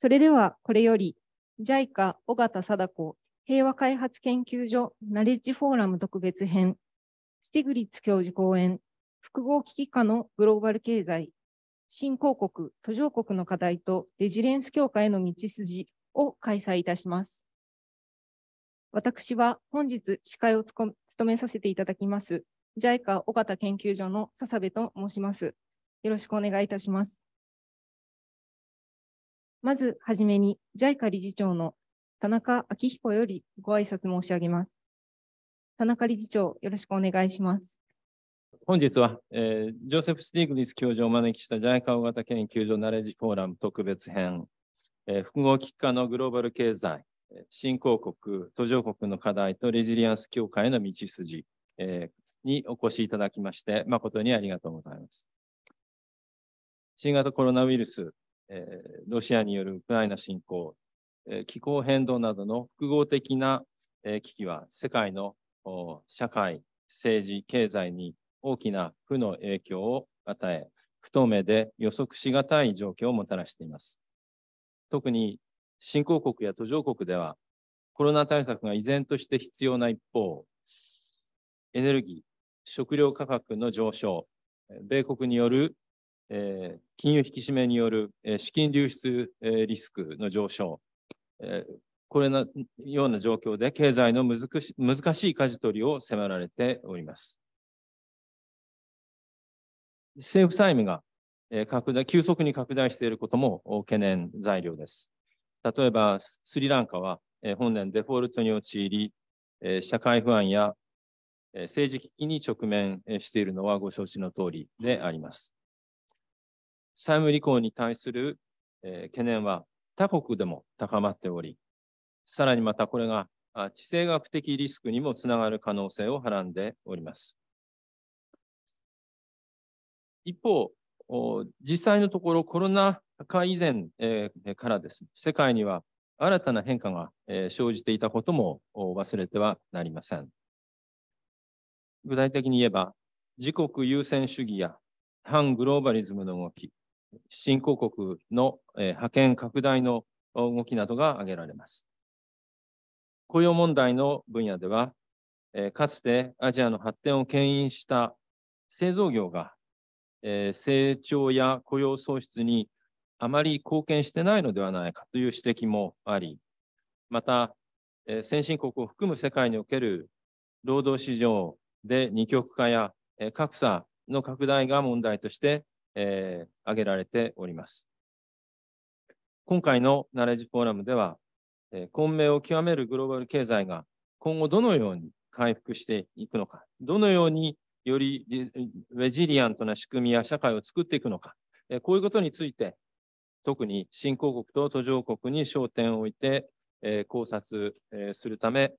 それではこれより JICA 尾形貞子平和開発研究所ナレッジフォーラム特別編スティグリッツ教授講演複合危機化のグローバル経済新興国途上国の課題とレジリエンス強化への道筋を開催いたします。私は本日司会を務めさせていただきます JICA 尾形研究所の笹部と申します。よろしくお願いいたします。まずはじめに JICA 理事長の田中昭彦よりご挨拶申し上げます。田中理事長、よろしくお願いします。本日は、えー、ジョセフ・スティーグリス教授をお招きした JICA 大型研究所ナレッジフォーラム特別編、えー、複合機関のグローバル経済、新興国、途上国の課題とレジリアンス協会への道筋、えー、にお越しいただきまして、誠にありがとうございます。新型コロナウイルスえロシアによるウクライナ侵攻、え気候変動などの複合的な、え危機は世界の社会、政治、経済に大きな負の影響を与え、不透明で予測しがたい状況をもたらしています。特に新興国や途上国では、コロナ対策が依然として必要な一方、エネルギー、食料価格の上昇、米国によるえー、金融引き締めによる、えー、資金流出、えー、リスクの上昇、えー、これのような状況で経済の難し難しい舵取りを迫られております。政府債務が拡大急速に拡大していることも懸念材料です。例えば、スリランカは本年デフォルトに陥り、社会不安や政治危機に直面しているのはご承知の通りであります。債務履行に対する、えー、懸念は他国でも高まっており、さらにまたこれが地政学的リスクにもつながる可能性をはらんでおります。一方、実際のところコロナ禍以前、えー、からです、ね、世界には新たな変化が、えー、生じていたことも忘れてはなりません。具体的に言えば、自国優先主義や反グローバリズムの動き、新興国の派遣拡大の動きなどが挙げられます。雇用問題の分野では、かつてアジアの発展を牽引した製造業が成長や雇用創出にあまり貢献してないのではないかという指摘もあり、また、先進国を含む世界における労働市場で二極化や格差の拡大が問題としてえー、挙げられております。今回のナレッジフォーラムでは、えー、混迷を極めるグローバル経済が今後どのように回復していくのか、どのようによりレジリアントな仕組みや社会を作っていくのか、えこういうことについて、特に新興国と途上国に焦点を置いて、え考察、えするため、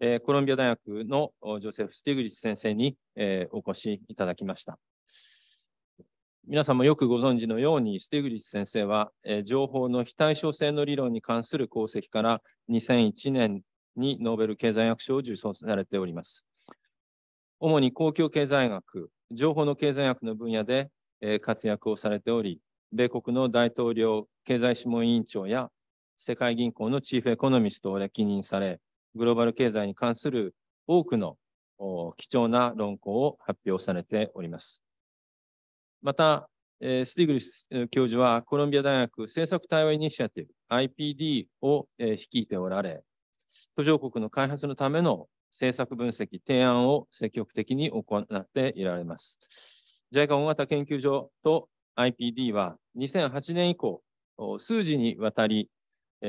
えコロンビア大学のジョセフ・スティグリッチ先生に、えお越しいただきました。皆さんもよくご存知のように、スティグリス先生は、えー、情報の非対称性の理論に関する功績から2001年にノーベル経済学賞を受賞されております。主に公共経済学、情報の経済学の分野で、えー、活躍をされており、米国の大統領経済諮問委員長や世界銀行のチーフエコノミストを歴任され、グローバル経済に関する多くの貴重な論考を発表されております。また、スティグリス教授はコロンビア大学政策対話イニシアティブ IPD を、率いておられ、途上国の開発のための政策分析、提案を積極的に行っていられます。JICA 大型研究所と IPD は2008年以降、数時にわたり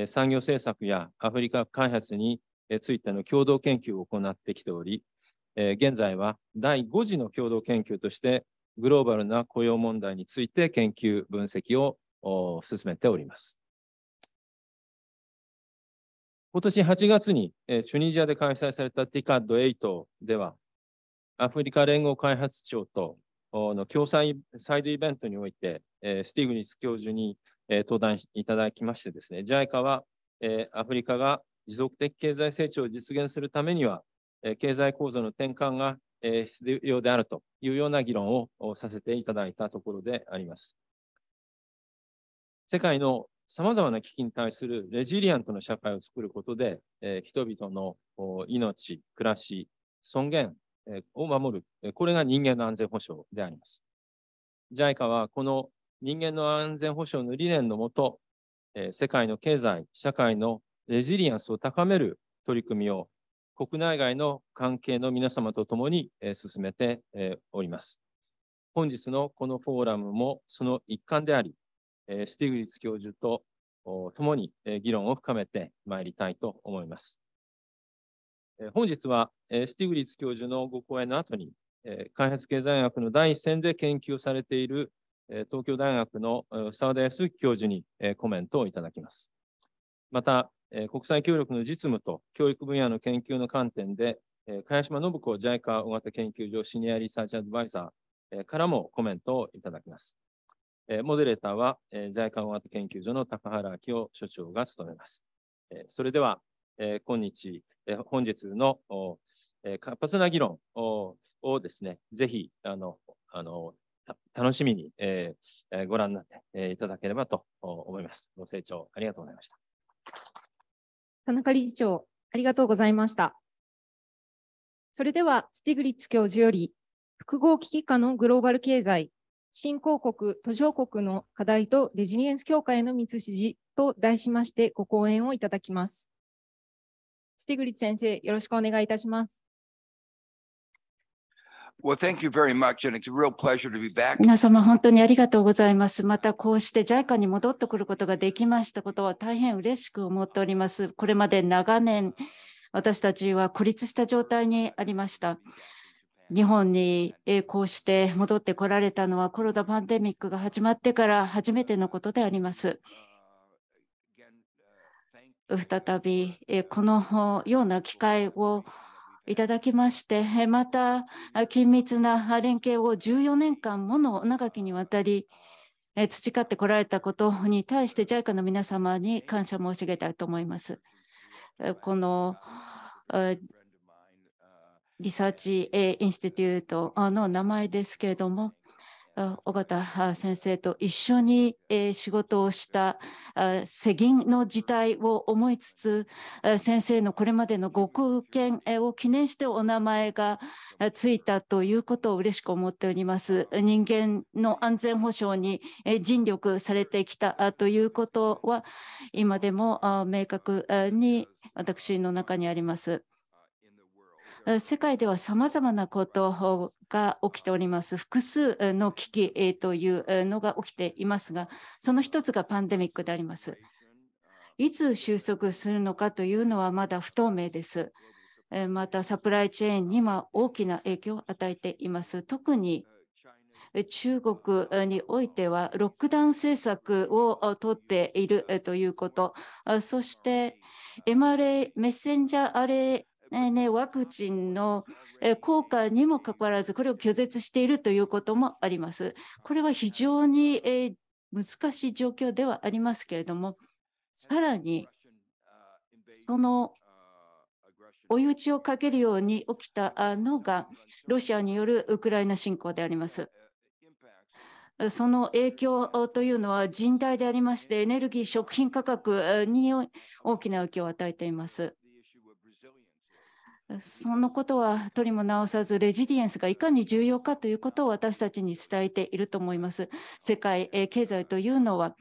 産業政策やアフリカ開発についての共同研究を行ってきており、現在は第5次の共同研究としてグローバルな雇用問題について研究、分析を進めております。今年8月にチュニジアで開催された TICAD8 では、アフリカ連合開発庁との共催サイドイベントにおいて、スティグニス教授に登壇いただきましてですね、JICA はアフリカが持続的経済成長を実現するためには、経済構造の転換が必要であるというような議論をさせていただいたところであります。世界のさまざまな危機に対するレジリアントの社会を作ることで、え人々の命、暮らし、尊厳を守る、これが人間の安全保障であります。JICA はこの人間の安全保障の理念のもと、世界の経済、社会のレジリアンスを高める取り組みを国内外の関係の皆様と共に進めております。本日のこのフォーラムもその一環であり、スティグリッツ教授と共に議論を深めてまいりたいと思います。本日はスティグリッツ教授のご講演の後に、開発経済学の第一線で研究されている東京大学の澤田康之教授にコメントをいただきます。また、国際協力の実務と教育分野の研究の観点で、茅島信子 JICA 大型研究所シニアリサーチアドバイザーからもコメントをいただきます。モデレーターは JICA 大型研究所の高原明夫所長が務めます。それでは、今日、本日の活発な議論をですね、ぜひあのあの楽しみに、えー、ご覧になっていただければと思います。ご清聴ありがとうございました。田中理事長、ありがとうございました。それでは、スティグリッツ教授より、複合危機下のグローバル経済、新興国、途上国の課題とレジリエンス協会の道筋と題しましてご講演をいただきます。スティグリッツ先生、よろしくお願いいたします。Well, thank you very much, and it's a real pleasure to be back. 皆様、本当にありがとうございます。また、こうして JICA に戻ってくることができましたことは大変嬉しく思っております。これまで長年、私たちは孤立した状態にありました。日本にこうして戻ってこられたのはコロナパンデミックが始まってから初めてのことであります。再びこのような機会をいただきまして、また緊密な連携を14年間もの長きにわたり培ってこられたことに対して JICA の皆様に感謝申し上げたいと思います。このリサーチインスティテュートの名前ですけれども、尾形先生と一緒に仕事をした世銀の時代を思いつつ先生のこれまでのご貢献を記念してお名前がついたということを嬉しく思っております人間の安全保障に尽力されてきたということは今でも明確に私の中にあります世界ではさまざまなことが起きております。複数の危機というのが起きていますが、その一つがパンデミックであります。いつ収束するのかというのはまだ不透明です。また、サプライチェーンには大きな影響を与えています。特に中国においては、ロックダウン政策をとっているということ、そして MRA、メッセンジャーね、ワクチンの効果にもかかわらず、これを拒絶しているということもあります。これは非常に難しい状況ではありますけれども、さらに、その追い打ちをかけるように起きたのが、ロシアによるウクライナ侵攻であります。その影響というのは甚大でありまして、エネルギー、食品価格に大きな影響を与えています。そのことは取りも直さずレジリエンスがいかに重要かということを私たちに伝えていると思います。世界経済というのは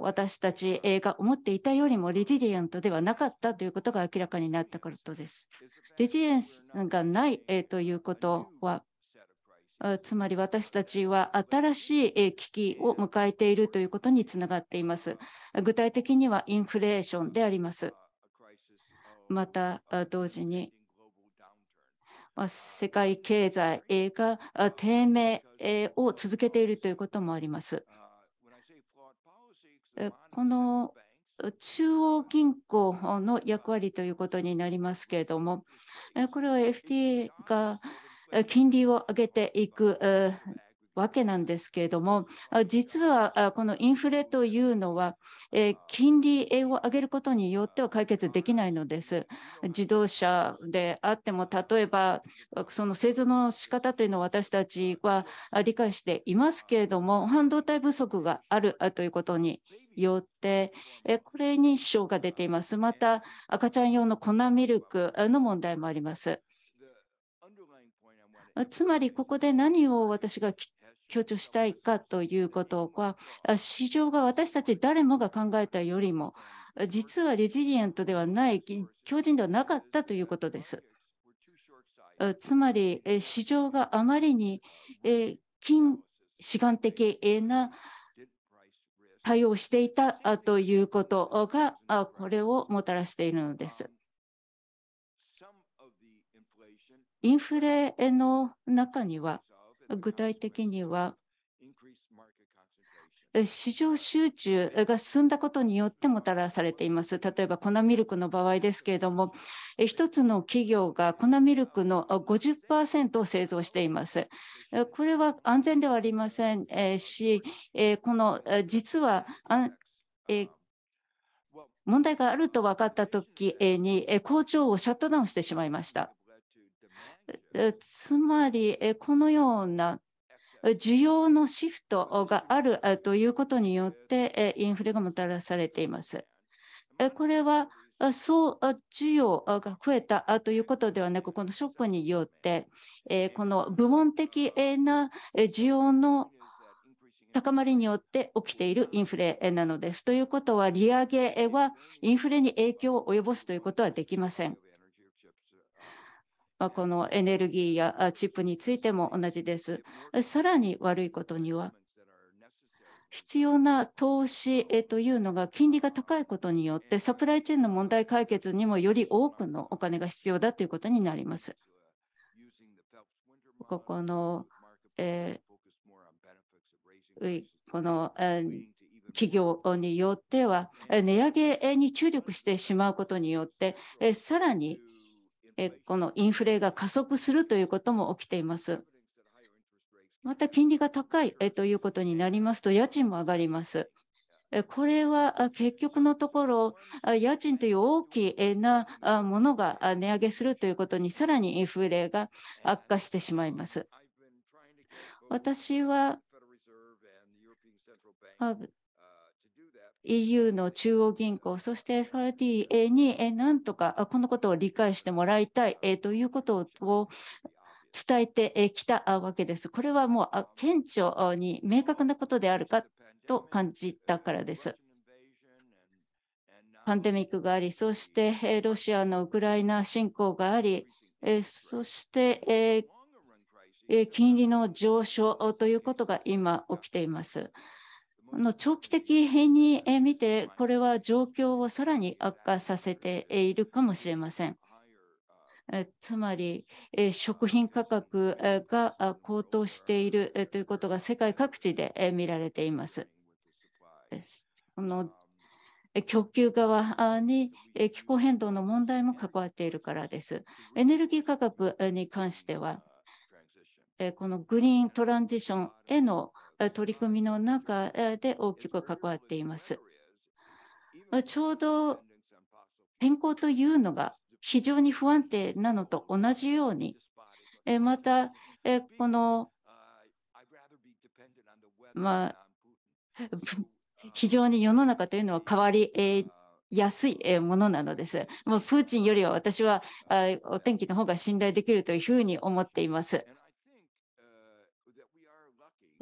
私たちが思っていたよりもレジリエントではなかったということが明らかになったことです。レジリエンスがないということはつまり私たちは新しい危機を迎えているということにつながっています。具体的にはインフレーションであります。また同時に世界経済が低迷を続けているということもあります。この中央銀行の役割ということになりますけれども、これは FTA が金利を上げていくわけなんですけれども、実はこのインフレというのは、金利を上げることによっては解決できないのです。自動車であっても、例えばその製造の仕方というのを私たちは理解していますけれども、半導体不足があるということによって、これに支障が出ています。また、赤ちゃん用の粉ミルクの問題もあります。つまり、ここで何を私が強調したいかということは、市場が私たち誰もが考えたよりも、実はレジリエントではない、強靭ではなかったということです。つまり、市場があまりに近志願的な対応していたということが、これをもたらしているのです。インフレの中には、具体的には、市場集中が進んだことによってもたらされています。例えば粉ミルクの場合ですけれども、一つの企業が粉ミルクの50%を製造しています。これは安全ではありませんし、この実は問題があると分かったときに工場をシャットダウンしてしまいました。つまり、このような需要のシフトがあるということによってインフレがもたらされています。これは総需要が増えたということではなく、このショックによって、この部門的な需要の高まりによって起きているインフレなのです。ということは、利上げはインフレに影響を及ぼすということはできません。このエネルギーやチップについても同じです。さらに悪いことには、必要な投資というのが金利が高いことによって、サプライチェーンの問題解決にもより多くのお金が必要だということになります。ここの、えー、この、えー企業によっては値上げに注力してしまうことによってさらにこのインフレが加速するということも起きています。また金利が高いということになりますと、家賃も上がります。これは結局のところ、家賃という大きなものが値上げするということに、さらにインフレが悪化してしまいます。私は EU の中央銀行、そして FRTA になんとかこのことを理解してもらいたいということを伝えてきたわけです。これはもう顕著に明確なことであるかと感じたからです。パンデミックがあり、そしてロシアのウクライナ侵攻があり、そして金利の上昇ということが今起きています。の長期的に見て、これは状況をさらに悪化させているかもしれません。つまり、食品価格が高騰しているということが世界各地で見られています。この供給側に気候変動の問題も関わっているからです。エネルギー価格に関しては、このグリーントランジションへの取り組みの中で大きく関わっています。ちょうど変更というのが非常に不安定なのと同じように、また、この、まあ、非常に世の中というのは変わりやすいものなのです。プーチンよりは私はお天気の方が信頼できるというふうに思っています。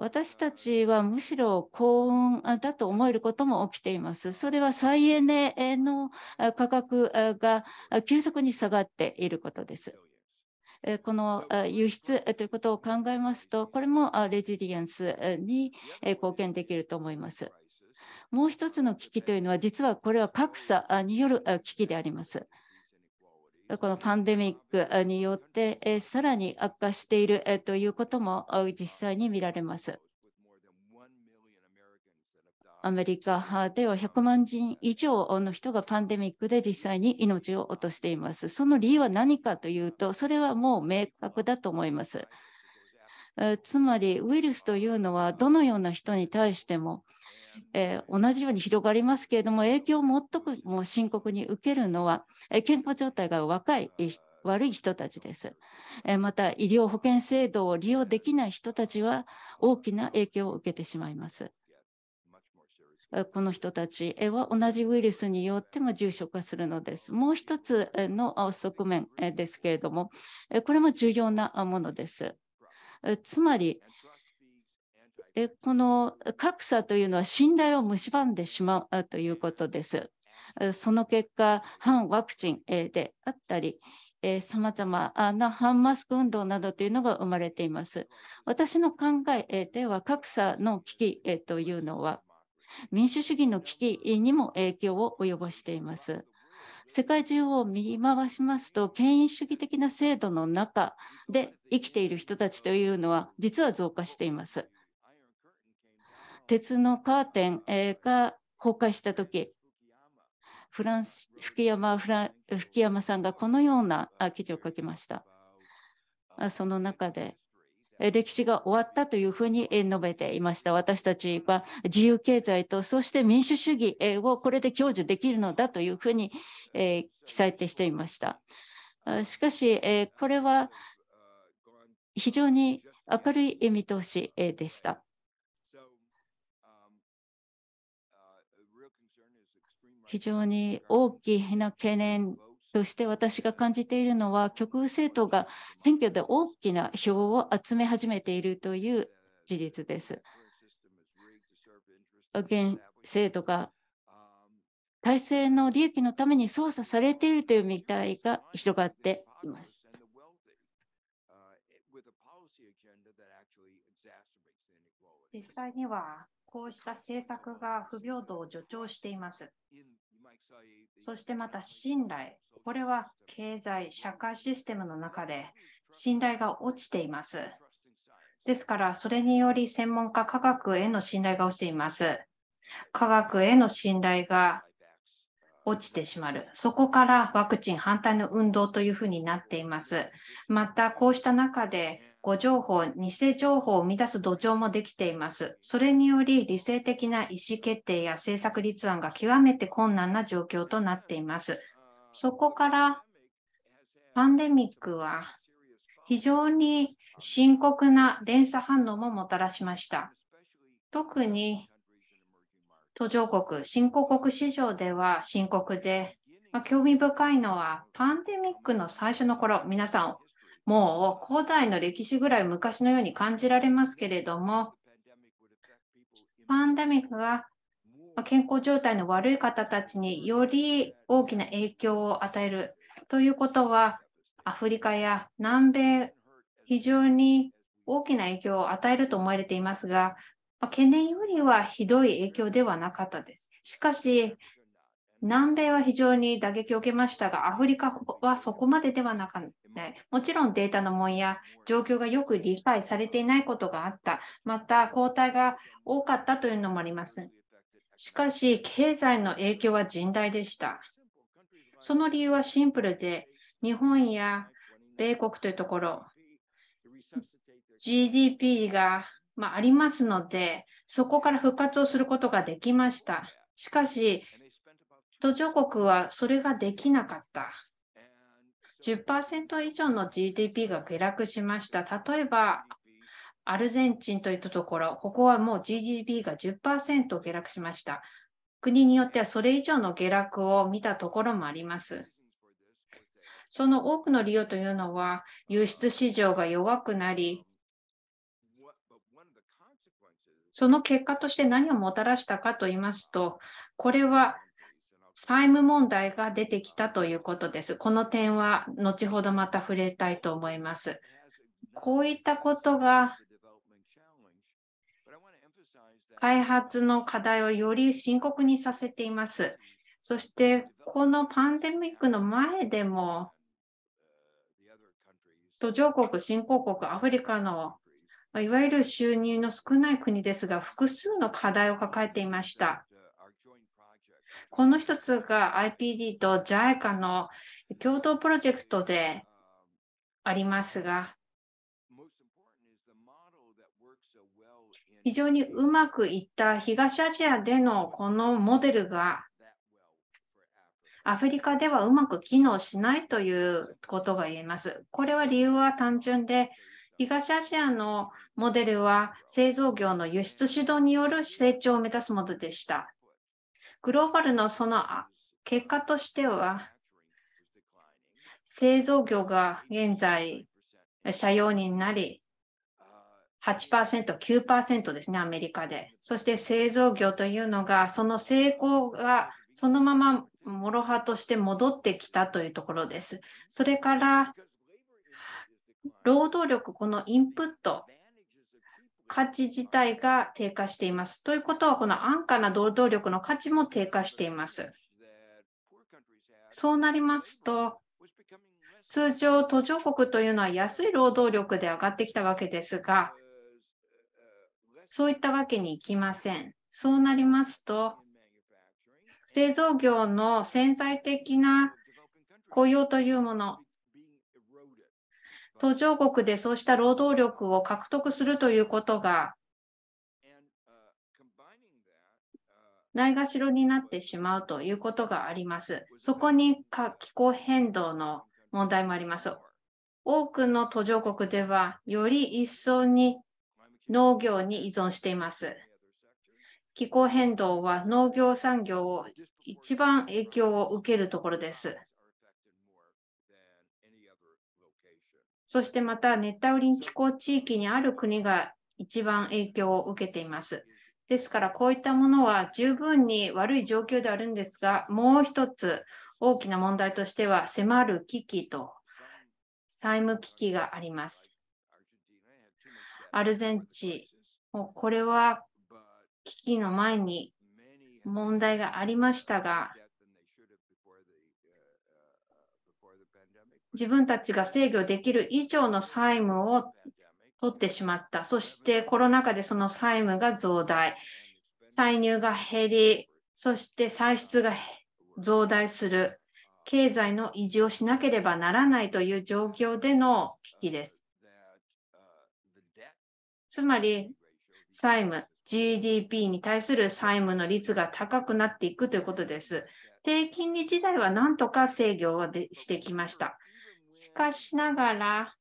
私たちはむしろ幸運だと思えることも起きています。それは再エネの価格が急速に下がっていることです。この輸出ということを考えますと、これもレジリエンスに貢献できると思います。もう一つの危機というのは、実はこれは格差による危機であります。このパンデミックによって、えさらに悪化している、えということも実際に見られます。アメリカでは100万人以上の人がパンデミックで実際に命を落としています。その理由は何かというと、それはもう明確だと思います。つまり、ウイルスというのはどのような人に対しても、えー、同じように広がりますけれども影響を最も深刻に受けるのは、えー、健康状態が若い悪い人たちです。えー、また医療保険制度を利用できない人たちは大きな影響を受けてしまいます。この人たちは同じウイルスによっても重症化するのです。もう一つの側面ですけれども、これも重要なものです。つまり、でこの格差というのは信頼を蝕んでしまうということです。その結果、反ワクチンであったり、さまざまな反マスク運動などというのが生まれています。私の考えでは、格差の危機というのは、民主主義の危機にも影響を及ぼしています。世界中を見回しますと、権威主義的な制度の中で生きている人たちというのは、実は増加しています。鉄のカーテンが崩壊した時フランス福山フラ福山さんがこのような記事を書きました。その中で歴史が終わったというふうに述べていました。私たちは自由経済とそして民主主義をこれで享受できるのだというふうに記載していました。しかし、これは非常に明るい見通しでした。非常に大きな懸念として私が感じているのは極右政党が選挙で大きな票を集め始めているという事実です。現制度が体制の利益のために操作されているという見解が広がっています。実際にはこうした政策が不平等を助長しています。そしてまた信頼。これは経済、社会システムの中で信頼が落ちています。ですから、それにより専門家、科学への信頼が落ちています。科学への信頼が落ちてしまう。そこからワクチン反対の運動というふうになっています。また、こうした中で誤情報、偽情報を生み出す土壌もできています。それにより理性的な意思決定や政策立案が極めて困難な状況となっています。そこからパンデミックは非常に深刻な連鎖反応ももたらしました。特に途上国、新興国市場では深刻で、まあ、興味深いのはパンデミックの最初の頃、皆さんもう古代の歴史ぐらい昔のように感じられますけれども、パンデミックが健康状態の悪い方たちにより大きな影響を与えるということは、アフリカや南米、非常に大きな影響を与えると思われていますが、懸念よりはひどい影響ではなかったです。しかし、南米は非常に打撃を受けましたが、アフリカはそこまでではなかった。もちろんデータの問や状況がよく理解されていないことがあった。また、抗体が多かったというのもあります。しかし、経済の影響は甚大でした。その理由はシンプルで、日本や米国というところ、GDP が、まあ、ありますので、そこから復活をすることができました。しかし、途上国はそれができなかった。10%以上の GDP が下落しました。例えば、アルゼンチンといったところ、ここはもう GDP が10%下落しました。国によってはそれ以上の下落を見たところもあります。その多くの理由というのは、輸出市場が弱くなり、その結果として何をもたらしたかと言いますと、これは債務問題が出てきたということです。この点は後ほどまた触れたいと思います。こういったことが開発の課題をより深刻にさせています。そしてこのパンデミックの前でも途上国、新興国、アフリカのいわゆる収入の少ない国ですが、複数の課題を抱えていました。この一つが IPD と JICA の共同プロジェクトでありますが、非常にうまくいった東アジアでのこのモデルがアフリカではうまく機能しないということが言えます。これは理由は単純で、東アジアのモデルは製造業の輸出主導による成長を目指すものでした。グローバルのその結果としては、製造業が現在、社用になり、8%、9%ですね、アメリカで。そして製造業というのが、その成功がそのままもろ刃として戻ってきたというところです。それから、労働力、このインプット、価値自体が低下しています。ということは、この安価な労働力の価値も低下しています。そうなりますと、通常、途上国というのは安い労働力で上がってきたわけですが、そういったわけにいきません。そうなりますと、製造業の潜在的な雇用というもの、途上国でそうした労働力を獲得するということがないがしろになってしまうということがあります。そこに気候変動の問題もあります。多くの途上国ではより一層に農業に依存しています。気候変動は農業産業を一番影響を受けるところです。そしてまた熱帯雨林気候地域にある国が一番影響を受けています。ですからこういったものは十分に悪い状況であるんですが、もう一つ大きな問題としては迫る危機と債務危機があります。アルゼンチン、もうこれは危機の前に問題がありましたが、自分たちが制御できる以上の債務を取ってしまった。そしてコロナ禍でその債務が増大、歳入が減り、そして歳出が増大する、経済の維持をしなければならないという状況での危機です。つまり、債務、GDP に対する債務の率が高くなっていくということです。低金利時代はなんとか制御はしてきました。しかしながら、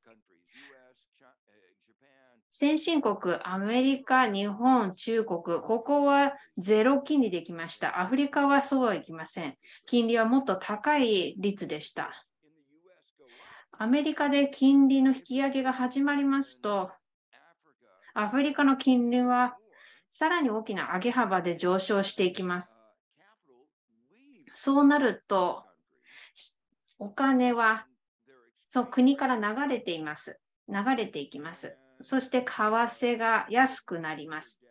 先進国、アメリカ、日本、中国、ここはゼロ金利できました。アフリカはそうはいきません。金利はもっと高い率でした。アメリカで金利の引き上げが始まりますと、アフリカの金利はさらに大きな上げ幅で上昇していきます。そうなると、お金はそう、国から流れています。流れていきます。そして為替が安くなります。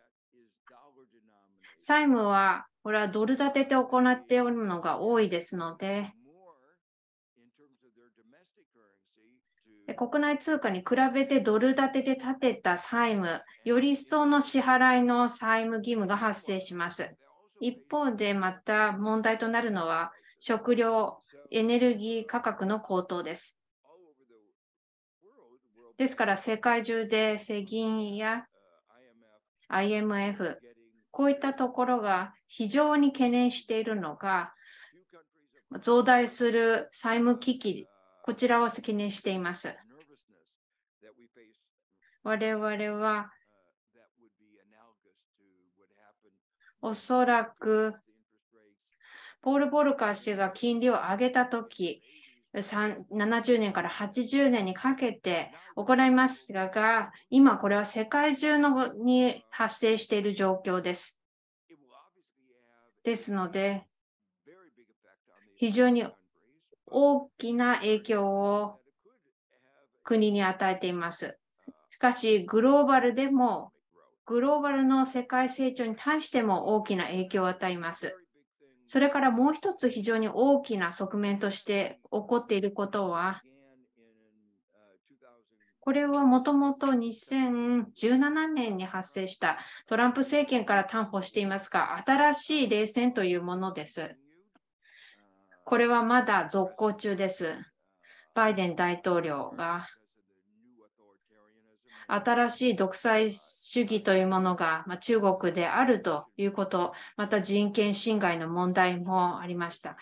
債務は、これはドル建てで行っておるのが多いですので、国内通貨に比べてドル建てで建てた債務、より一層の支払いの債務義務が発生します。一方でまた問題となるのは、食料、エネルギー価格の高騰です。ですから世界中で世銀や IMF、こういったところが非常に懸念しているのが、増大する債務危機、こちらを懸念しています。我々は、おそらく、ポール・ボルカー氏が金利を上げたとき、70年から80年にかけて行いましたが、今これは世界中のに発生している状況です。ですので、非常に大きな影響を国に与えています。しかし、グローバルでも、グローバルの世界成長に対しても大きな影響を与えます。それからもう一つ非常に大きな側面として起こっていることは、これはもともと2017年に発生したトランプ政権から担保していますが、新しい冷戦というものです。これはまだ続行中です。バイデン大統領が新しい独裁主義というものが、ま中国であるということ、また人権侵害の問題もありました。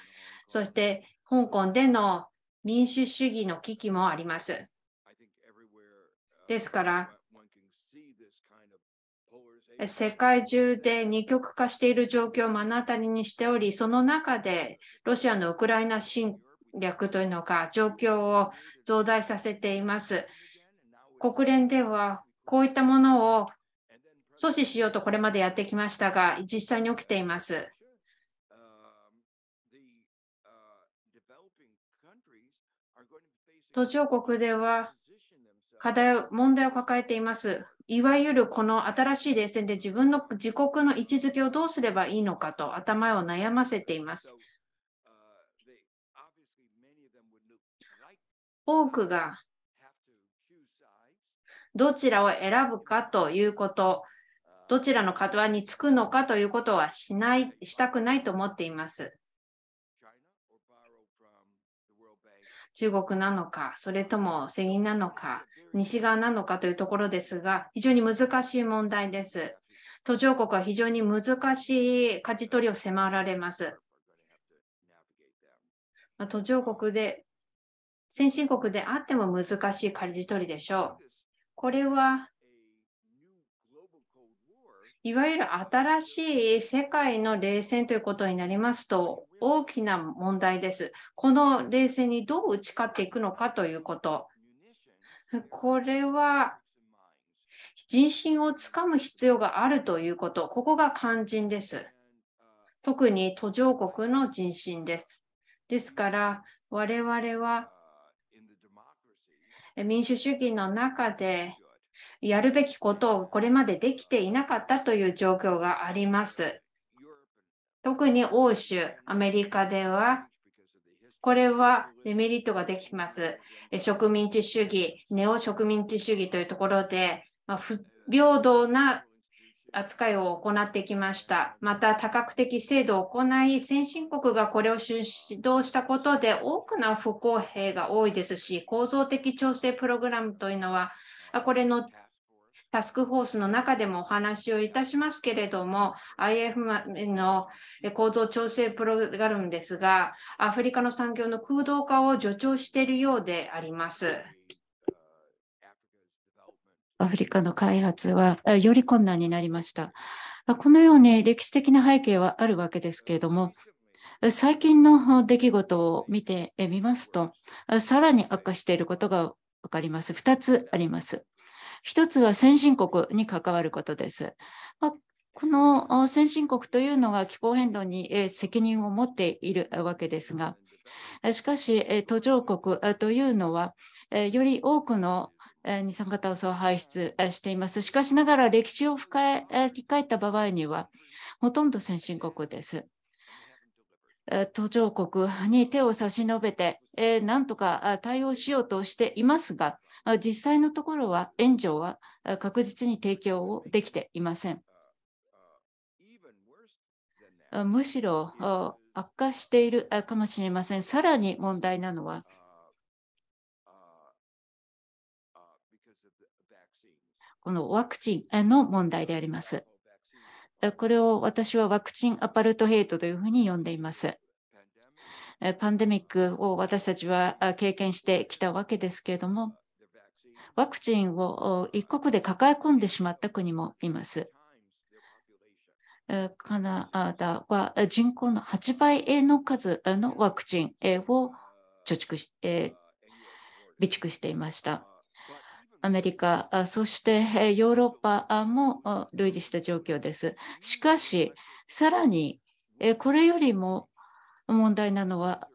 そして、香港での民主主義の危機もあります。ですから、世界中で二極化している状況を目の当たりにしており、その中でロシアのウクライナ侵略というのが状況を増大させています。国連ではこういったものを阻止しようとこれまでやってきましたが、実際に起きています。途上国では課題問題を抱えています。いわゆるこの新しい冷戦で自分の自国の位置づけをどうすればいいのかと頭を悩ませています。多くがどちらを選ぶかということ、どちらの方につくのかということはしない、したくないと思っています。中国なのか、それとも世銀なのか、西側なのかというところですが、非常に難しい問題です。途上国は非常に難しい舵取りを迫られます。途上国で、先進国であっても難しい舵取りでしょう。これはいわゆる新しい世界の冷戦ということになりますと大きな問題です。この冷戦にどう打ち勝っていくのかということ。これは人心をつかむ必要があるということ。ここが肝心です。特に途上国の人心です。ですから我々は民主主義の中でやるべきことをこれまでできていなかったという状況があります。特に欧州、アメリカでは、これはデメリットができます。植民地主義、ネオ植民地主義というところで、ま不平等な扱いを行ってきました。また、多角的制度を行い、先進国がこれを主導したことで、多くの不公平が多いですし、構造的調整プログラムというのは、これのタスクフォースの中でもお話をいたしますけれども、IF の構造調整プログラムですが、アフリカの産業の空洞化を助長しているようであります。アフリカの開発はより困難になりました。このように歴史的な背景はあるわけですけれども、最近の出来事を見てみますと、さらに悪化していることが分かります。2つあります。1つは先進国に関わることです。この先進国というのが気候変動に責任を持っているわけですが、しかし、途上国というのは、より多くの二酸化炭素を排出しています。しかしながら歴史を振り返った場合には、ほとんど先進国です。途上国に手を差し伸べて、なんとか対応しようとしていますが、実際のところは援助は確実に提供をできていません。むしろ悪化しているかもしれません。さらに問題なのは、このワクチンの問題であります。これを私はワクチンアパルトヘイトというふうに呼んでいます。パンデミックを私たちは経験してきたわけですけれども、ワクチンを一国で抱え込んでしまった国もいます。カナダは人口の8倍の数のワクチンを貯蓄し、備蓄していました。アメリカ、そしてヨーロッパも類似した状況です。しかし、さらに、これよりも問題なのは、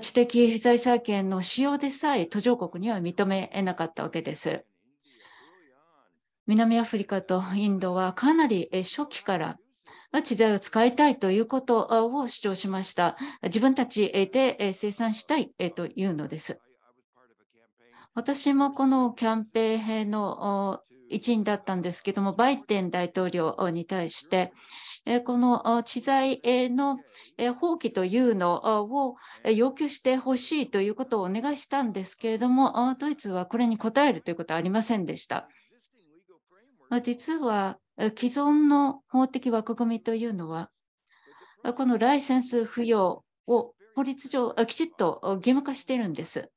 知的財産権の使用でさえ途上国には認めなかったわけです。南アフリカとインドはかなり初期から知財を使いたいということを主張しました。自分たちで生産したいというのです。私もこのキャンペーン兵の一員だったんですけども、バイデン大統領に対して、この知財の放棄というのを要求してほしいということをお願いしたんですけれども、ドイツはこれに応えるということはありませんでした。実は既存の法的枠組みというのは、このライセンス付与を法律上きちっと義務化しているんです。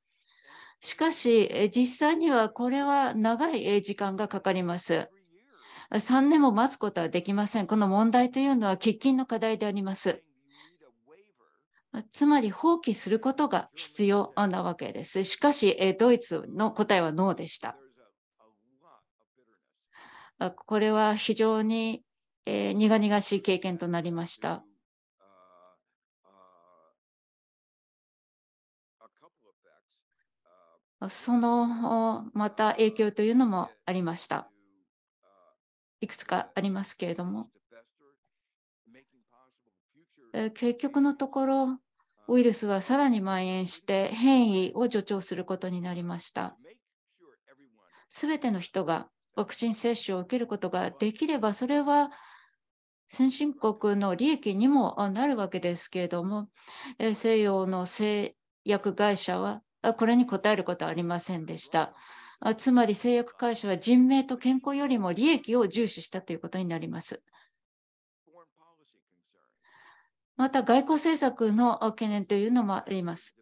しかし、実際にはこれは長い時間がかかります。3年も待つことはできません。この問題というのは喫緊の課題であります。つまり放棄することが必要なわけです。しかし、ドイツの答えはノーでした。これは非常に苦々しい経験となりました。そのまた影響というのもありました。いくつかありますけれども、結局のところ、ウイルスはさらに蔓延して変異を助長することになりました。すべての人がワクチン接種を受けることができれば、それは先進国の利益にもなるわけですけれども、西洋の製薬会社はこれに応えることはありませんでした。つまり製薬会社は人命と健康よりも利益を重視したということになります。また外交政策の懸念というのもあります。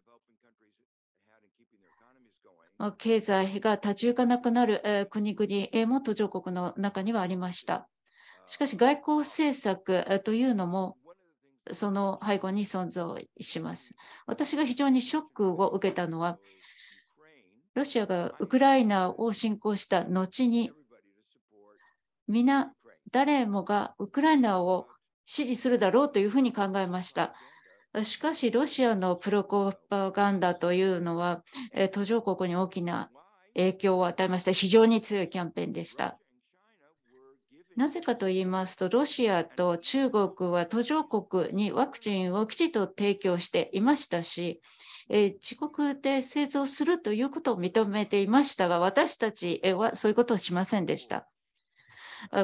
経済が立ち行かなくなる国々も途上国の中にはありました。しかし外交政策というのもその背後に存在します。私が非常にショックを受けたのは、ロシアがウクライナを侵攻した後に、皆、誰もがウクライナを支持するだろうというふうに考えました。しかし、ロシアのプロコパガンダというのは、途上国に大きな影響を与えました。非常に強いキャンペーンでした。なぜかと言いますと、ロシアと中国は途上国にワクチンをきちんと提供していましたし、えー、自国で製造するということを認めていましたが、私たちはそういうことをしませんでした。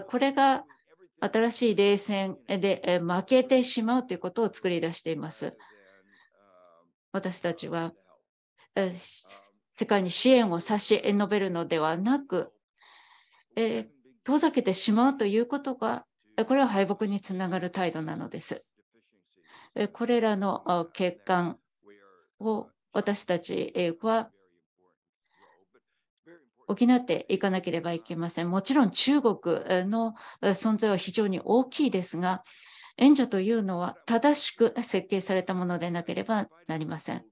これが新しい冷戦で負けてしまうということを作り出しています。私たちは世界に支援を差し伸べるのではなく、えー遠ざけてしまうということが、これは敗北につながる態度なのです。これらの欠陥を私たちは補っていかなければいけません。もちろん中国の存在は非常に大きいですが、援助というのは正しく設計されたものでなければなりません。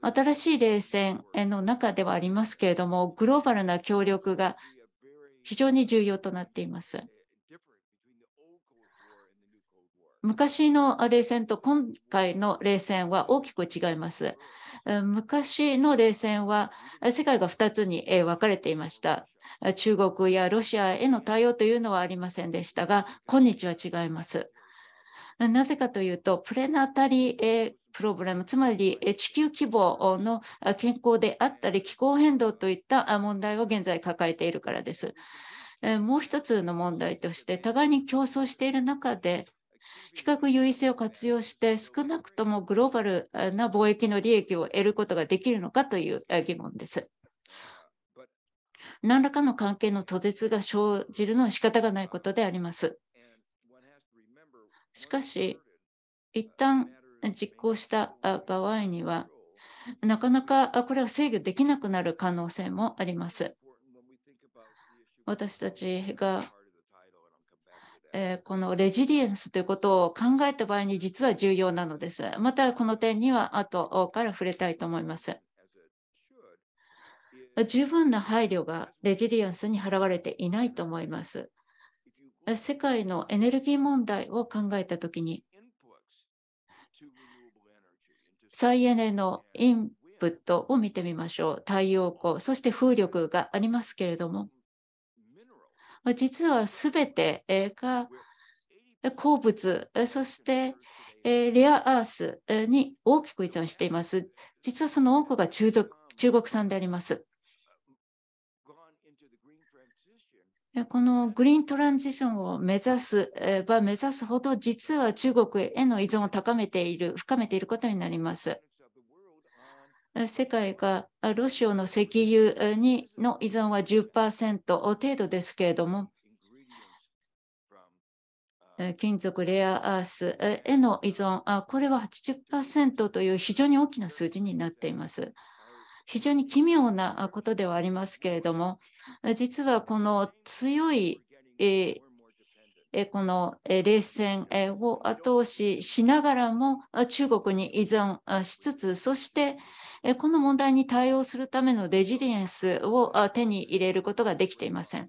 新しい冷戦の中ではありますけれども、グローバルな協力が非常に重要となっています。昔の冷戦と今回の冷戦は大きく違います。昔の冷戦は世界が2つに分かれていました。中国やロシアへの対応というのはありませんでしたが、今日は違います。なぜかというと、プレナタリープログラム、つまり地球規模の健康であったり、気候変動といった問題を現在抱えているからです。もう一つの問題として、互いに競争している中で、比較優位性を活用して少なくともグローバルな貿易の利益を得ることができるのかという疑問です。何らかの関係の途絶が生じるのは仕方がないことであります。しかし、一旦実行した場合には、なかなかこれは制御できなくなる可能性もあります。私たちが、えこのレジリエンスということを考えた場合に実は重要なのです。またこの点には後から触れたいと思います。十分な配慮がレジリエンスに払われていないと思います。世界のエネルギー問題を考えたときに、再エネのインプットを見てみましょう。太陽光、そして風力がありますけれども、実はすべてが鉱物、そしてレアアースに大きく依存しています。実はその多くが中国産であります。このグリーントランジションを目指す、えー、目指すほど、実は中国への依存を高めている、深めていることになります。世界がロシアの石油にの依存は10%程度ですけれども、金属レアアースへの依存、これは80%という非常に大きな数字になっています。非常に奇妙なことではありますけれども、実はこの強い、えー、この冷戦を後押ししながらも中国に依存しつつ、そしてこの問題に対応するためのレジリエンスを手に入れることができていません。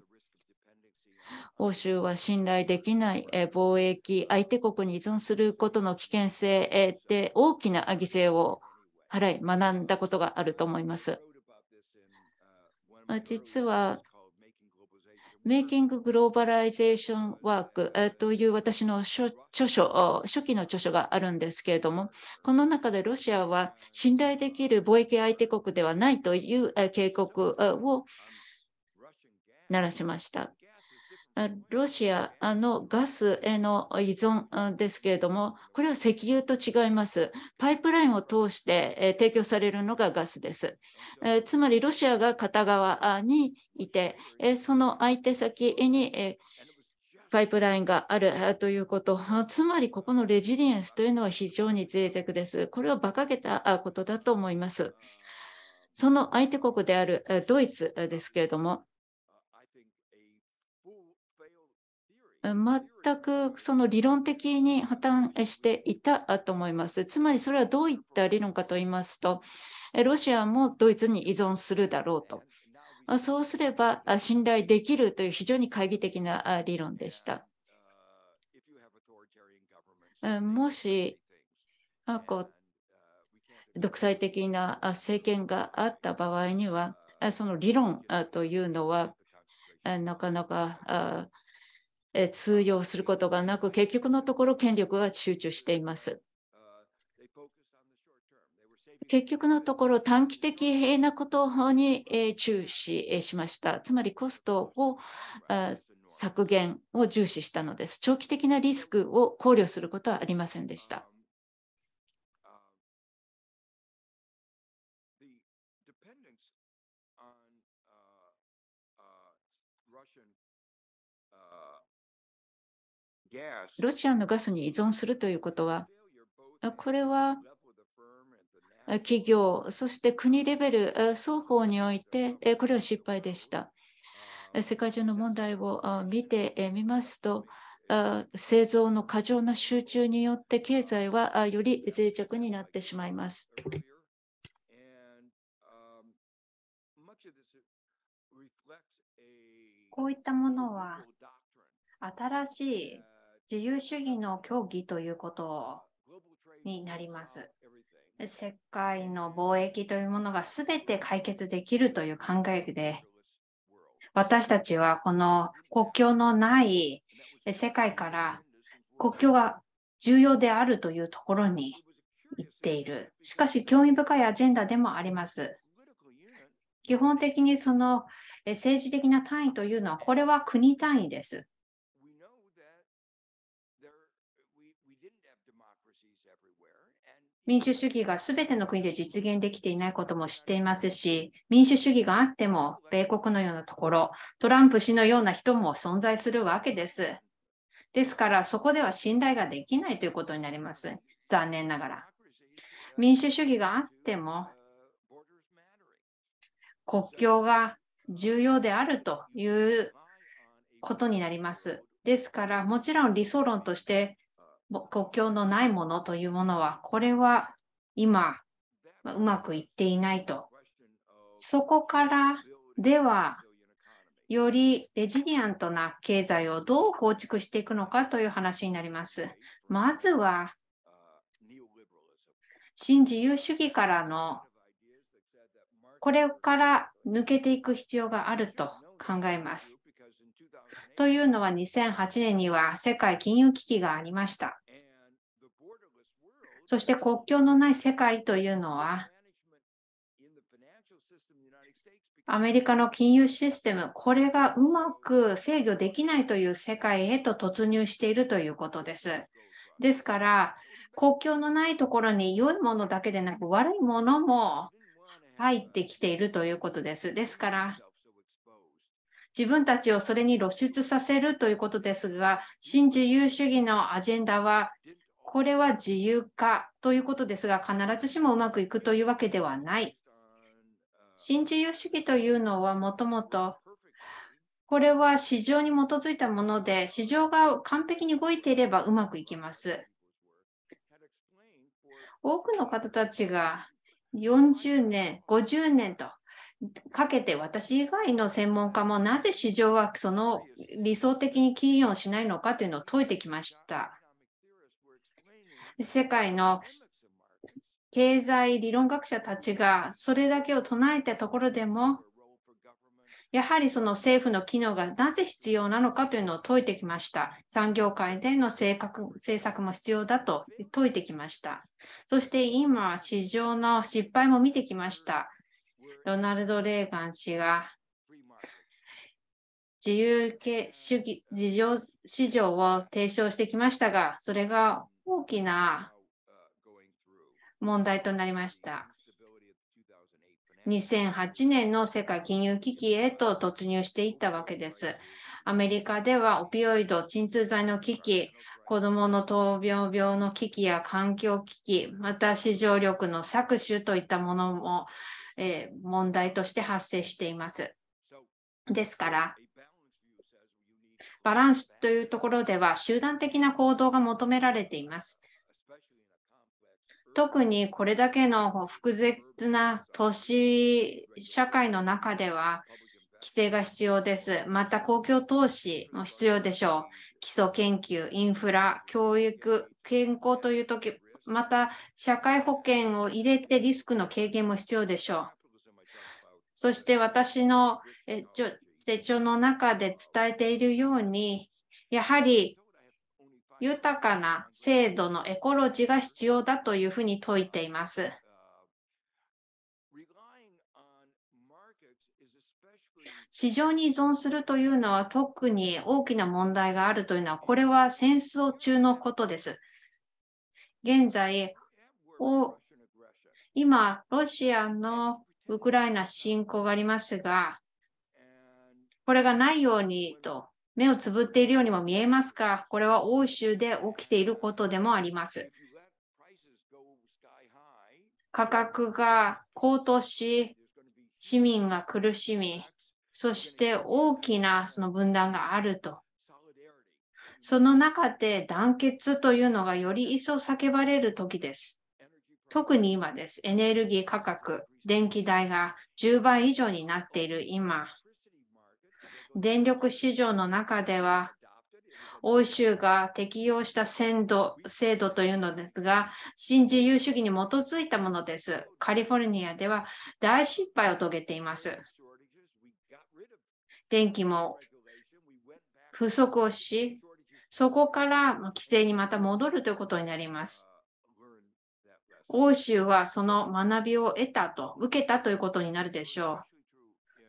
欧州は信頼できない貿易、相手国に依存することの危険性で大きな犠牲をはい、学んだことがあると思います。実は、メイキンググローバライゼーションワークという私の著書、初期の著書があるんですけれども、この中でロシアは信頼できる貿易相手国ではないという警告を鳴らしました。ロシアのガスへの依存ですけれども、これは石油と違います。パイプラインを通して提供されるのがガスです。つまりロシアが片側にいて、その相手先にパイプラインがあるということ、つまりここのレジリエンスというのは非常に脆弱です。これは馬鹿げたことだと思います。その相手国であるドイツですけれども、全くその理論的に破綻していたと思います。つまりそれはどういった理論かと言いますと、ロシアもドイツに依存するだろうと。そうすれば信頼できるという非常に懐疑的な理論でした。もし独裁的な政権があった場合には、その理論というのはなかなかえ通用することがなく、結局のところ権力が集中しています。結局のところ短期的なことに注視しました。つまりコストを削減を重視したのです。長期的なリスクを考慮することはありませんでした。ロシアのガスに依存するということは、これは企業、そして国レベル、双方において、これは失敗でした。世界中の問題を見てみますと、製造の過剰な集中によって経済はより脆弱になってしまいます。こういったものは新しい自由主義の協議ということになります。世界の貿易というものが全て解決できるという考えで、私たちはこの国境のない世界から国境が重要であるというところに行っている。しかし、興味深いアジェンダでもあります。基本的にその政治的な単位というのは、これは国単位です。民主主義がすべての国で実現できていないことも知っていますし、民主主義があっても、米国のようなところ、トランプ氏のような人も存在するわけです。ですから、そこでは信頼ができないということになります。残念ながら。民主主義があっても、国境が重要であるということになります。ですから、もちろん理想論として国境のないものというものは、これは今、うまくいっていないと。そこからでは、よりレジリアントな経済をどう構築していくのかという話になります。まずは、新自由主義からの、これから抜けていく必要があると考えます。というのは2008年には世界金融危機がありました。そして国境のない世界というのは、アメリカの金融システム、これがうまく制御できないという世界へと突入しているということです。ですから、国境のないところに良いものだけでなく悪いものも入ってきているということです。ですから、自分たちをそれに露出させるということですが、新自由主義のアジェンダは、これは自由化ということですが、必ずしもうまくいくというわけではない。新自由主義というのはもともと、これは市場に基づいたもので、市場が完璧に動いていればうまくいきます。多くの方たちが40年、50年とかけて私以外の専門家もなぜ市場はその理想的に起業をしないのかというのを解いてきました。世界の経済理論学者たちがそれだけを唱えたところでもやはりその政府の機能がなぜ必要なのかというのを説いてきました。産業界での政策も必要だと説いてきました。そして今、市場の失敗も見てきました。ロナルド・レーガン氏が自由系主義事情市場を提唱してきましたが、それが大きな問題となりました。2008年の世界金融危機へと突入していったわけです。アメリカではオピオイド、鎮痛剤の危機、子どもの闘病病の危機や環境危機、また市場力の搾取といったものもえ問題として発生しています。ですから、バランスというところでは集団的な行動が求められています。特にこれだけの複雑な都市社会の中では規制が必要です。また公共投資も必要でしょう。基礎研究、インフラ、教育、健康というとまた社会保険を入れてリスクの軽減も必要でしょう。そして私の成長の中で伝えているように、やはり豊かな制度のエコロジーが必要だというふうに説いています。市場に依存するというのは特に大きな問題があるというのは、これは戦争中のことです。現在、お今、ロシアのウクライナ侵攻がありますが、これがないようにと目をつぶっているようにも見えますが、これは欧州で起きていることでもあります。価格が高騰し、市民が苦しみ、そして大きなその分断があるとその中で団結というのがより一層叫ばれる時です。特に今です。エネルギー価格、電気代が10倍以上になっている今、電力市場の中では、欧州が適用した鮮度制度というのですが、新自由主義に基づいたものです。カリフォルニアでは大失敗を遂げています。電気も不足をし、そこから規制にまた戻るということになります。欧州はその学びを得たと、受けたということになるでしょう。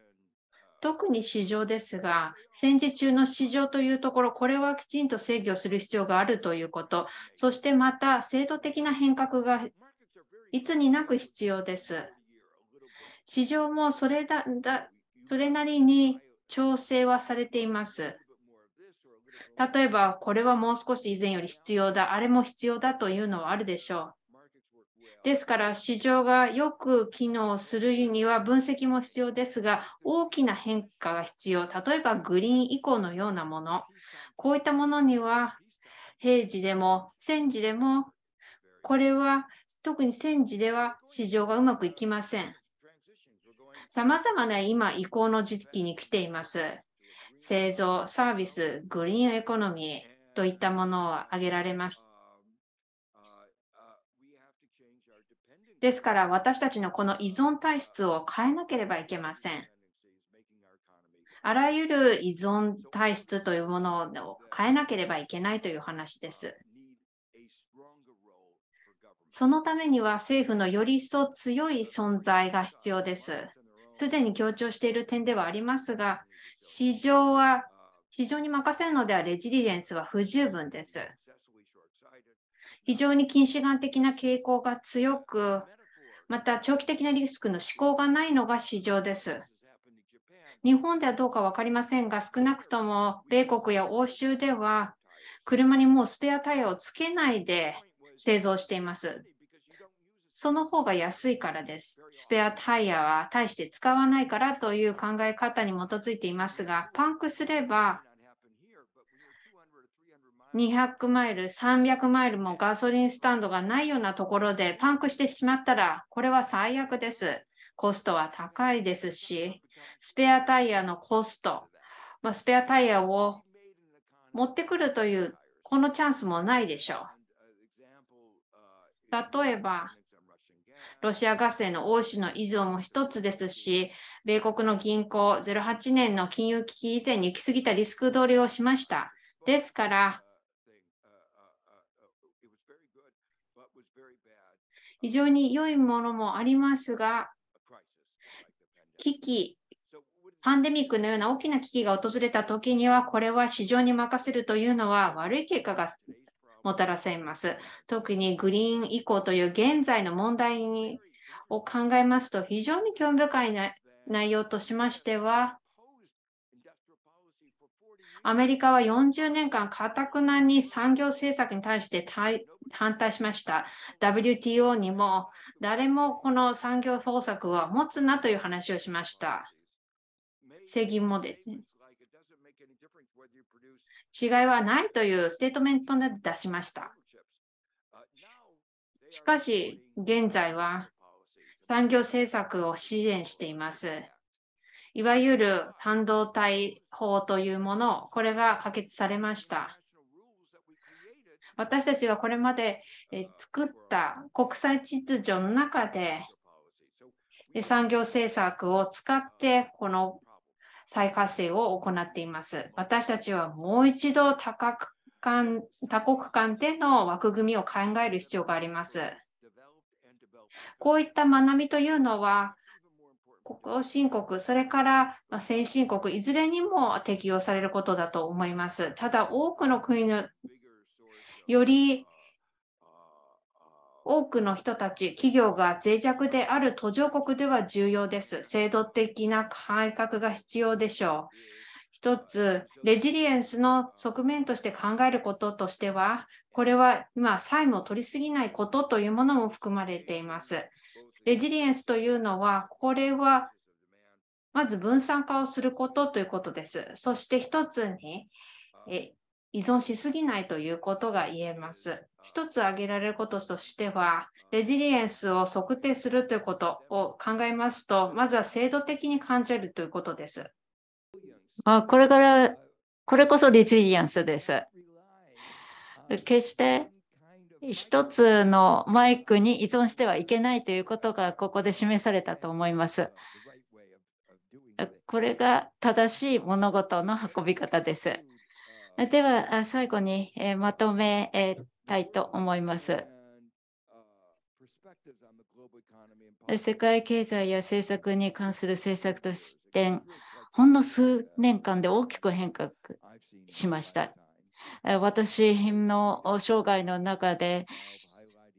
特に市場ですが、戦時中の市場というところ、これはきちんと制御する必要があるということ、そしてまた制度的な変革がいつになく必要です。市場もそれだだそれなりに調整はされています。例えば、これはもう少し以前より必要だ、あれも必要だというのはあるでしょう。ですから、市場がよく機能するには分析も必要ですが、大きな変化が必要。例えば、グリーン以降のようなもの。こういったものには、平時でも戦時でも、これは特に戦時では市場がうまくいきません。さまざまな今移行の時期に来ています。製造、サービス、グリーンエコノミーといったものを挙げられます。ですから私たちのこの依存体質を変えなければいけません。あらゆる依存体質というものを変えなければいけないという話です。そのためには政府のより一層強い存在が必要です。すでに強調している点ではありますが、市場は、市場に任せるのではレジリエンスは不十分です。非常に近視眼的な傾向が強く、また長期的なリスクの思考がないのが市場です。日本ではどうか分かりませんが、少なくとも米国や欧州では、車にもうスペアタイヤをつけないで製造しています。その方が安いからです。スペアタイヤは大して使わないからという考え方に基づいていますが、パンクすれば200マイル、300マイルもガソリンスタンドがないようなところでパンクしてしまったら、これは最悪です。コストは高いですし、スペアタイヤのコスト、まあ、スペアタイヤを持ってくるという、このチャンスもないでしょう。例えば、ロシアガスへの欧州の依存も一つですし、米国の銀行、08年の金融危機以前に行き過ぎたリスク通りをしました。ですから、非常に良いものもありますが、危機、パンデミックのような大きな危機が訪れたときには、これは市場に任せるというのは悪い結果がもたらせます。特にグリーン以降という現在の問題にを考えますと、非常に興味深い内容としましては、アメリカは40年間、かたくなに産業政策に対して反対しました。WTO にも、誰もこの産業方策は持つなという話をしました。責任もですね。違いはないというステートメントまで出しました。しかし、現在は産業政策を支援しています。いわゆる半導体法というもの、これが可決されました。私たちがこれまで作った国際秩序の中で産業政策を使ってこの再活性を行っています。私たちはもう一度多国間多国間での枠組みを考える必要があります。こういった学びというのは、国後進国、それから先進国、いずれにも適用されることだと思います。ただ、多くの国のより多くの人たち、企業が脆弱である途上国では重要です。制度的な改革が必要でしょう。一つ、レジリエンスの側面として考えることとしては、これは今、債務を取りすぎないことというものも含まれています。レジリエンスというのは、これはまず分散化をすることということです。そして一つに、え依存しすぎないということが言えます。一つ挙げられることとしては、レジリエンスを測定するということを考えますと、まずは制度的に感じるということです。あこれから、これこそレジリエンスです。決して一つのマイクに依存してはいけないということがここで示されたと思います。これが正しい物事の運び方です。では、最後にまとめたいと思います。世界経済や政策に関する政策と視点、ほんの数年間で大きく変革しました。私の生涯の中で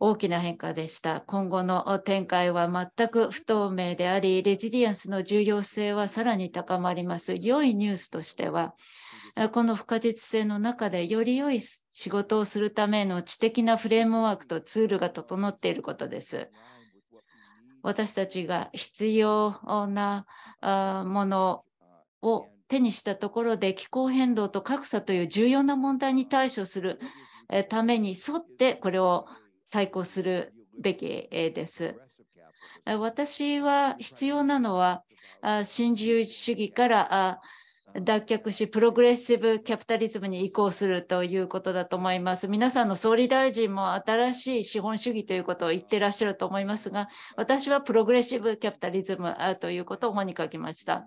大きな変化でした。今後の展開は全く不透明であり、レジリエンスの重要性はさらに高まります。良いニュースとしては、この不可実性の中でより良い仕事をするための知的なフレームワークとツールが整っていることです。私たちが必要なものを手にしたところで気候変動と格差という重要な問題に対処するために沿ってこれを再考するべきです。私は必要なのは新自由主義から脱却し、プログレッシブキャピタリズムに移行するということだと思います。皆さんの総理大臣も新しい資本主義ということを言ってらっしゃると思いますが、私はプログレッシブキャピタリズムということを本に書きました。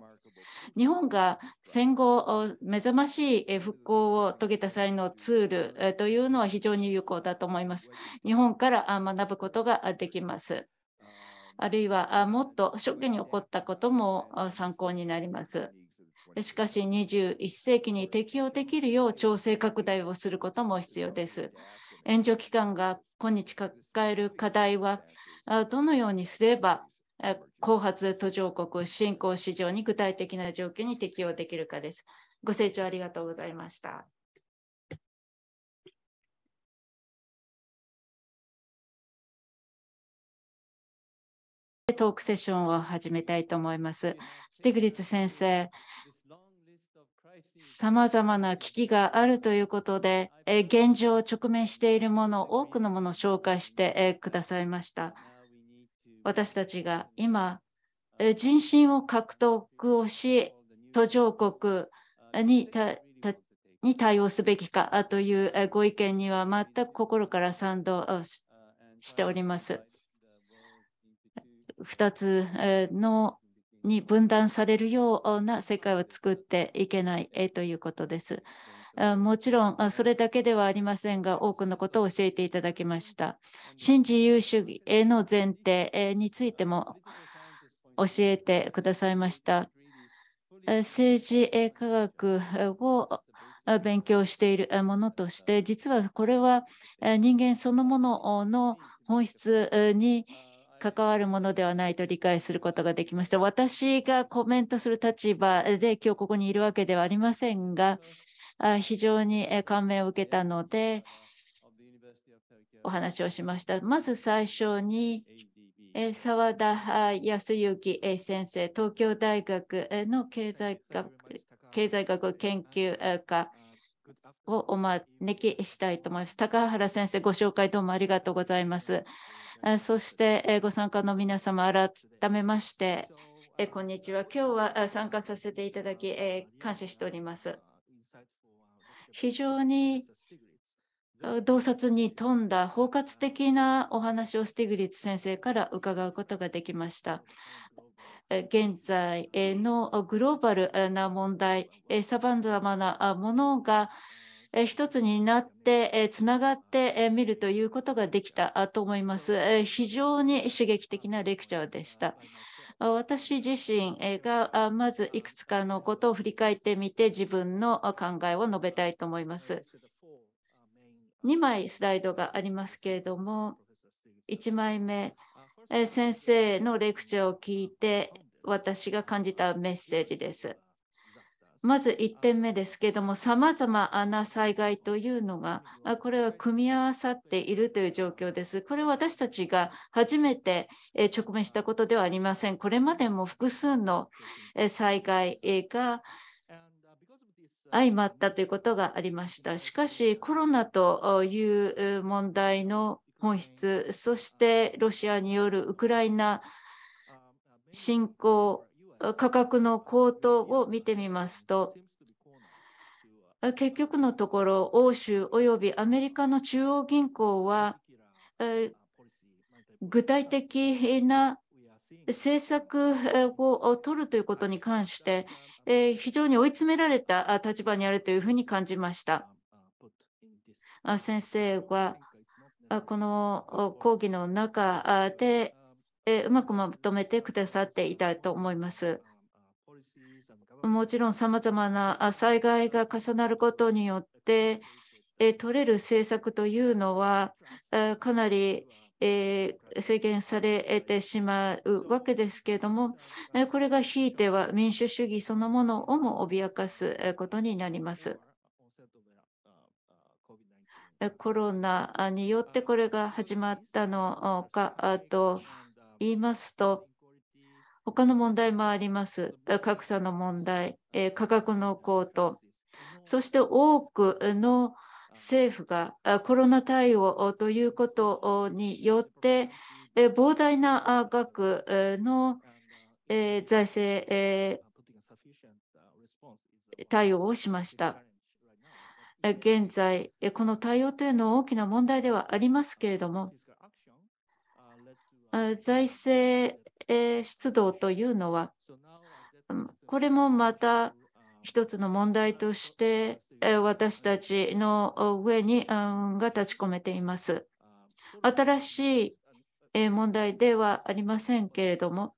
日本が戦後、目覚ましい復興を遂げた際のツールというのは非常に有効だと思います。日本から学ぶことができます。あるいはもっと初期に起こったことも参考になります。しかし21世紀に適用できるよう調整拡大をすることも必要です。援助機関が今日抱える課題は、どのようにすれば後発途上国、新興市場に具体的な状況に適用できるかです。ご清聴ありがとうございました。トークセッションを始めたいと思います。スティグリッツ先生、さまざまな危機があるということで、現状を直面しているもの、多くのものを紹介してくださいました。私たちが今、人心を獲得をし、途上国にに対応すべきかというご意見には全く心から賛同しております。2つのに分断されるような世界を作っていけないということです。もちろんそれだけではありませんが多くのことを教えていただきました。新自由主義への前提についても教えてくださいました。政治科学を勉強しているものとして実はこれは人間そのものの本質に関わるものではないと理解することができました。私がコメントする立場で今日ここにいるわけではありませんが、非常に感銘を受けたので、お話をしました。まず最初に、澤田康之先生、東京大学の経済学経済学研究科をお招きしたいと思います。高原先生、ご紹介どうもありがとうございます。そしてご参加の皆様、改めまして、こんにちは。今日は参加させていただき、感謝しております。非常に洞察に富んだ包括的なお話をスティグリッツ先生から伺うことができました。現在のグローバルな問題、さまざまなものが一つになってつながってみるということができたと思います。非常に刺激的なレクチャーでした。私自身がまずいくつかのことを振り返ってみて自分の考えを述べたいと思います。2枚スライドがありますけれども、1枚目、先生のレクチャーを聞いて私が感じたメッセージです。まず1点目ですけれども、さまざまな災害というのが、これは組み合わさっているという状況です。これは私たちが初めて直面したことではありません。これまでも複数の災害が相まったということがありました。しかし、コロナという問題の本質、そしてロシアによるウクライナ侵攻価格の高騰を見てみますと、結局のところ、欧州およびアメリカの中央銀行は、具体的な政策を取るということに関して、非常に追い詰められた立場にあるというふうに感じました。先生はこの講義の中でうまくまとめてくださっていたと思います。もちろんさまざまな災害が重なることによって取れる政策というのはかなり制限されてしまうわけですけれどもこれがひいては民主主義そのものをも脅かすことになります。コロナによってこれが始まったのかと言いますと、他の問題もあります。格差の問題、価格の高騰、そして多くの政府がコロナ対応ということによって膨大な額の財政対応をしました。現在、この対応というのは大きな問題ではありますけれども、財政出動というのは、これもまた一つの問題として私たちの上にが立ち込めています。新しい問題ではありませんけれども、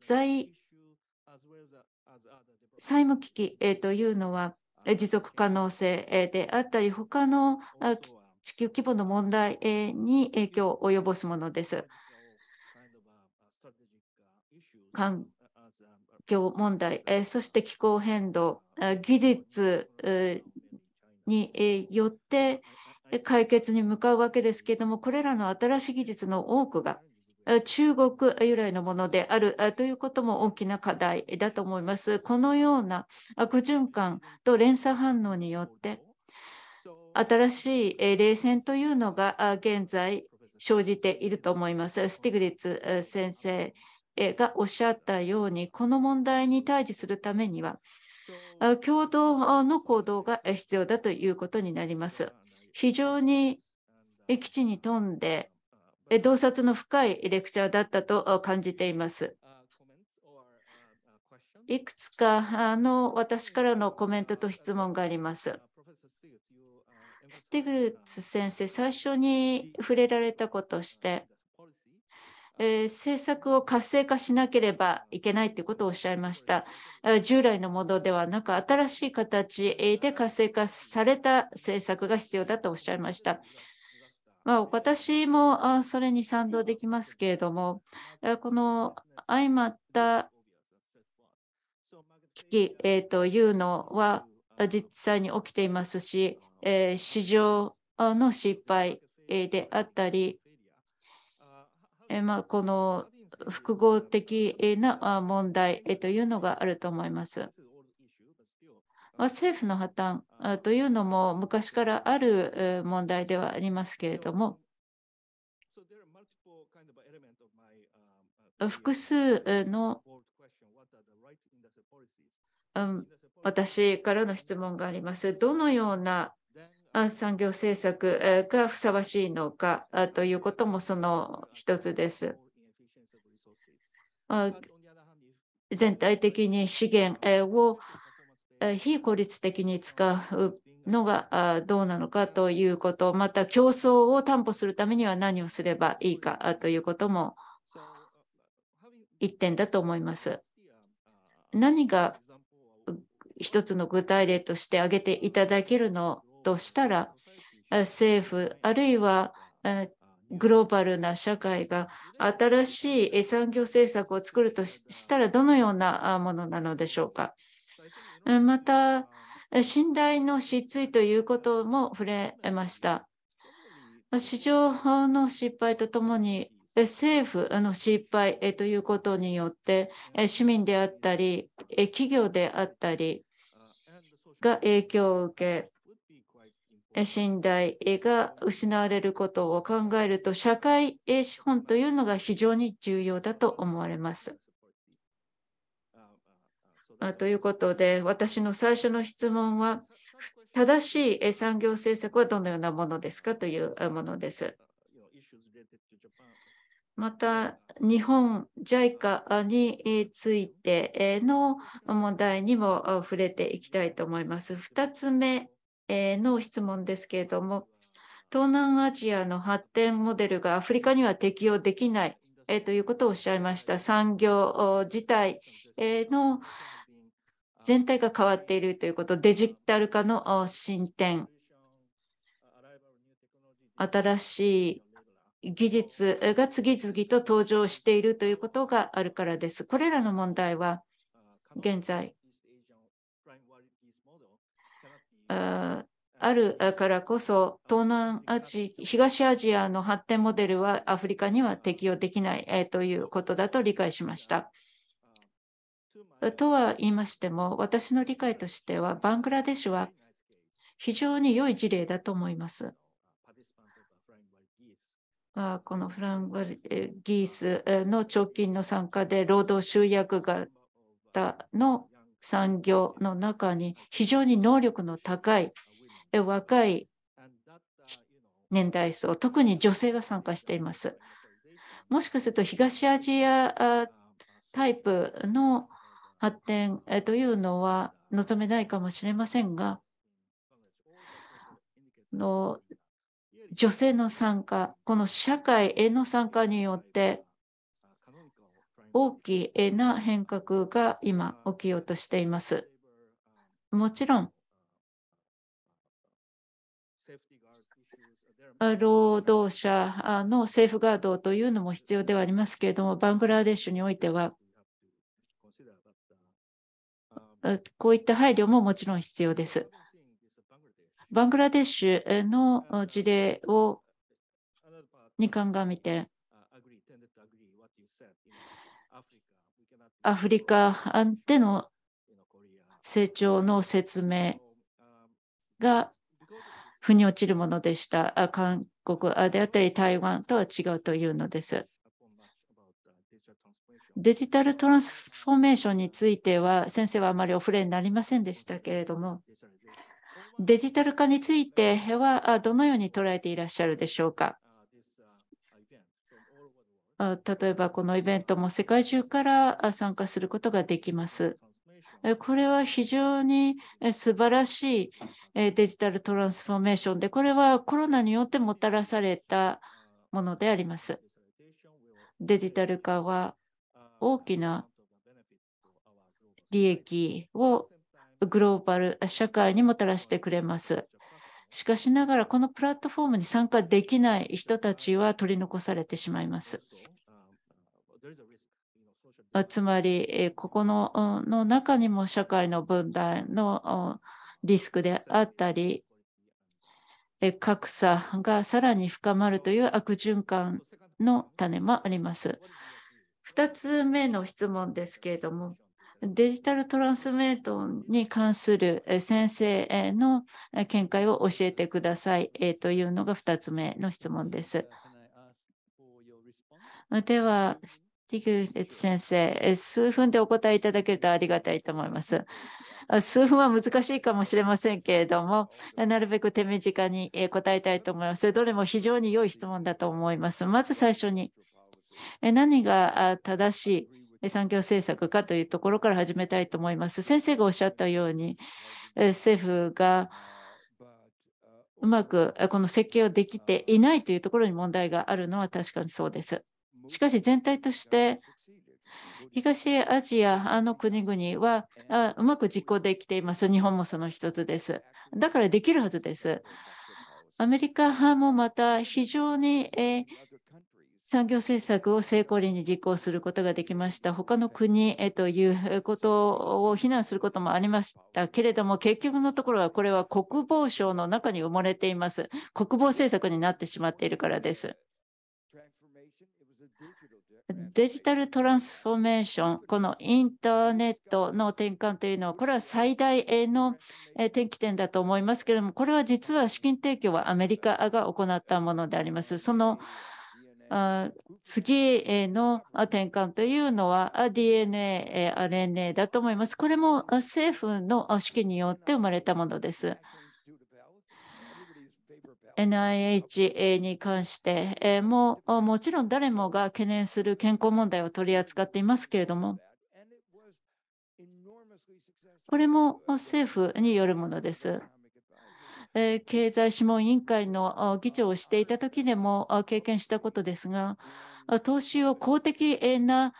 財債務危機というのは持続可能性であったり、他の地球規模の問題に影響を及ぼすものです。環境問題、そして気候変動、技術によって解決に向かうわけですけれども、これらの新しい技術の多くが中国由来のものであるということも大きな課題だと思います。このような悪循環と連鎖反応によって、新しい冷戦というのが現在生じていると思います。スティグリッツ先生がおっしゃったように、この問題に対峙するためには、共同の行動が必要だということになります。非常に基地に富んで、洞察の深いレクチャーだったと感じています。いくつかの私からのコメントと質問があります。スティグルツ先生、最初に触れられたことをして、えー、政策を活性化しなければいけないということをおっしゃいました。従来のものではなく、新しい形で活性化された政策が必要だとおっしゃいました。まあ、私もそれに賛同できますけれども、この相まった危機、えー、というのは実際に起きていますし、えー、市場の失敗であったり、えー、まあ、この複合的な問題というのがあると思います。まあ、政府の破綻というのも昔からある問題ではありますけれども、複数の私からの質問があります。どのような産業政策がふさわしいのかということもその一つです。全体的に資源を非効率的に使うのがどうなのかということ、また競争を担保するためには何をすればいいかということも一点だと思います。何が一つの具体例として挙げていただけるのとしたら、政府あるいはグローバルな社会が新しい産業政策を作るとしたらどのようなものなのでしょうか。また、信頼の失墜ということも触れました。市場の失敗とともに政府の失敗ということによって市民であったり企業であったりが影響を受け信頼が失われることを考えると、社会資本というのが非常に重要だと思われます。ということで、私の最初の質問は、正しい産業政策はどのようなものですかというものです。また、日本 JICA についての問題にも触れていきたいと思います。2つ目えー、の質問ですけれども、東南アジアの発展モデルがアフリカには適用できない、えー、ということをおっしゃいました。産業自体の全体が変わっているということ、デジタル化の進展、新しい技術が次々と登場しているということがあるからです。これらの問題は現在あるからこそ東南アジ東アジアの発展モデルはアフリカには適用できない、えー、ということだと理解しました。とは言いましても私の理解としてはバングラデシュは非常に良い事例だと思います。まあ、このフランギースの直近の参加で労働集約型の産業の中に非常に能力の高い若い年代層、特に女性が参加しています。もしかすると東アジアタイプの発展というのは望めないかもしれませんが、の女性の参加、この社会への参加によって、大きな変革が今起きようとしています。もちろん、労働者のセーフガードというのも必要ではありますけれども、バングラデシュにおいては、こういった配慮ももちろん必要です。バングラデシュの事例をに鑑みて、アフリカでの成長の説明が腑に落ちるものでした。韓国であったり台湾とは違うというのです。デジタルトランスフォーメーションについては先生はあまりお触れになりませんでしたけれどもデジタル化についてはどのように捉えていらっしゃるでしょうか例えばこのイベントも世界中から参加することができます。これは非常に素晴らしいデジタルトランスフォーメーションで、これはコロナによってもたらされたものであります。デジタル化は大きな利益をグローバル社会にもたらしてくれます。しかしながら、このプラットフォームに参加できない人たちは取り残されてしまいます。つまり、ここのの中にも社会の分断のリスクであったり、格差がさらに深まるという悪循環の種もあります。2つ目の質問ですけれども、デジタルトランスメートに関する先生の見解を教えてくださいというのが2つ目の質問です。では、スティグレツ先生、数分でお答えいただけるとありがたいと思います。数分は難しいかもしれませんけれども、なるべく手短に答えたいと思います。どれも非常に良い質問だと思います。まず最初に、何が正しい産業政策かというところから始めたいと思います。先生がおっしゃったように、政府がうまくこの設計をできていないというところに問題があるのは確かにそうです。しかし全体として東アジアの国々はうまく実行できています。日本もその一つです。だからできるはずです。アメリカ派もまた非常に産業政策を成功裏に実行することができました。他の国へということを非難することもありましたけれども、結局のところはこれは国防省の中に埋もれています。国防政策になってしまっているからです。デジタルトランスフォーメーション、このインターネットの転換というのは、これは最大の転機点だと思いますけれども、これは実は資金提供はアメリカが行ったものであります。その次への転換というのは DNA、RNA だと思います。これも政府の指揮によって生まれたものです。NIH に関してももちろん誰もが懸念する健康問題を取り扱っていますけれどもこれも政府によるものです。経済諮問委員会の議長をしていた時でも経験したことですが、投資を公的な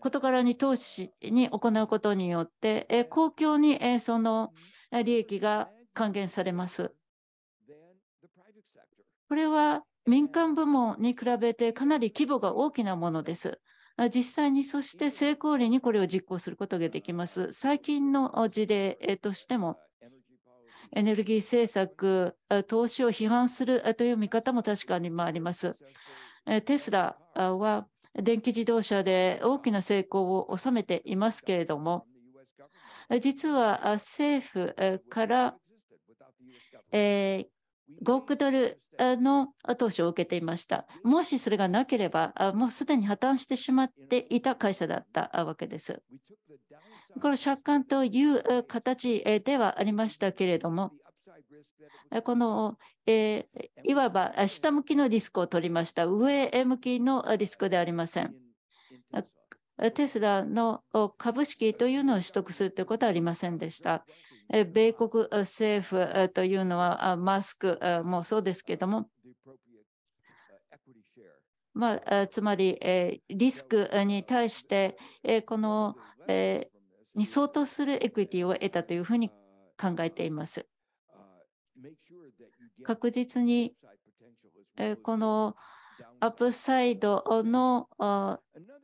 事柄に投資に行うことによって、公共にその利益が還元されます。これは民間部門に比べてかなり規模が大きなものです。実際にそして成功例にこれを実行することができます。最近の事例としても、エネルギー政策、投資を批判するという見方も確かにあります。テスラは電気自動車で大きな成功を収めていますけれども、実は政府から5億ドルの投資を受けていました。もしそれがなければ、もうすでに破綻してしまっていた会社だったわけです。この借款という形ではありましたけれども、この、えいわば下向きのリスクを取りました。上向きのリスクでありません。テスラの株式というのを取得するということはありませんでした。米国政府というのはマスクもそうですけども、まあ、つまりリスクに対してこのに相当するエクイティを得たというふうに考えています。確実にこのアップサイドの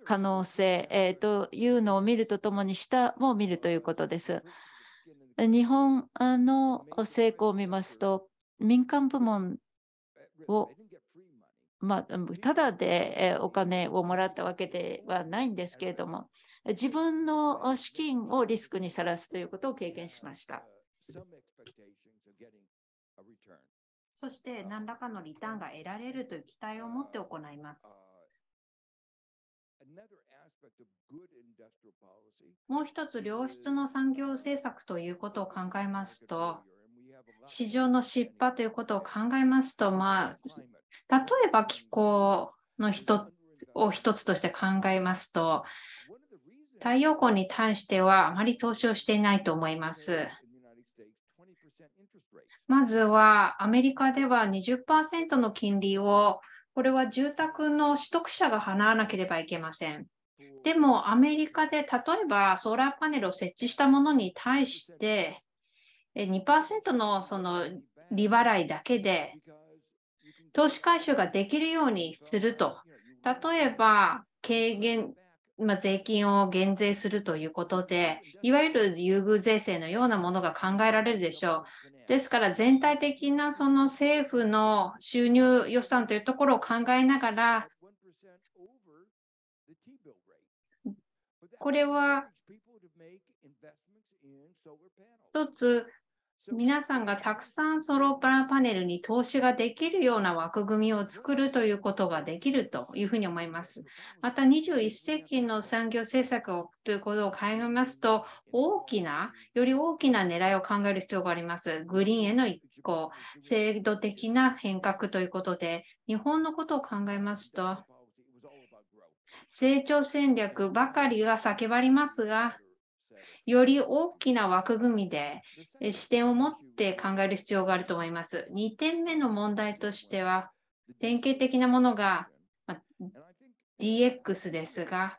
可能性というのを見るとともに下も見るということです。日本の成功を見ますと、民間部門を、まあ、ただでお金をもらったわけではないんですけれども、自分の資金をリスクにさらすということを経験しました。そして何らかのリターンが得られるという期待を持って行います。もう一つ良質の産業政策ということを考えますと、市場の失敗ということを考えますと、まあ、例えば気候の人を一つとして考えますと、太陽光に対してはあまり投資をしていないと思います。まずはアメリカでは20%の金利を、これは住宅の取得者が払わなければいけません。でもアメリカで例えばソーラーパネルを設置したものに対して2%のその利払いだけで投資回収ができるようにすると例えば軽減、まあ、税金を減税するということでいわゆる優遇税制のようなものが考えられるでしょうですから全体的なその政府の収入予算というところを考えながらこれは一つ皆さんがたくさんソロパラパネルに投資ができるような枠組みを作るということができるというふうに思います。また21世紀の産業政策をということを考えますと、大きな、より大きな狙いを考える必要があります。グリーンへの移行、制度的な変革ということで、日本のことを考えますと、成長戦略ばかりが叫ばれますが、より大きな枠組みで視点を持って考える必要があると思います。2点目の問題としては、典型的なものが DX ですが、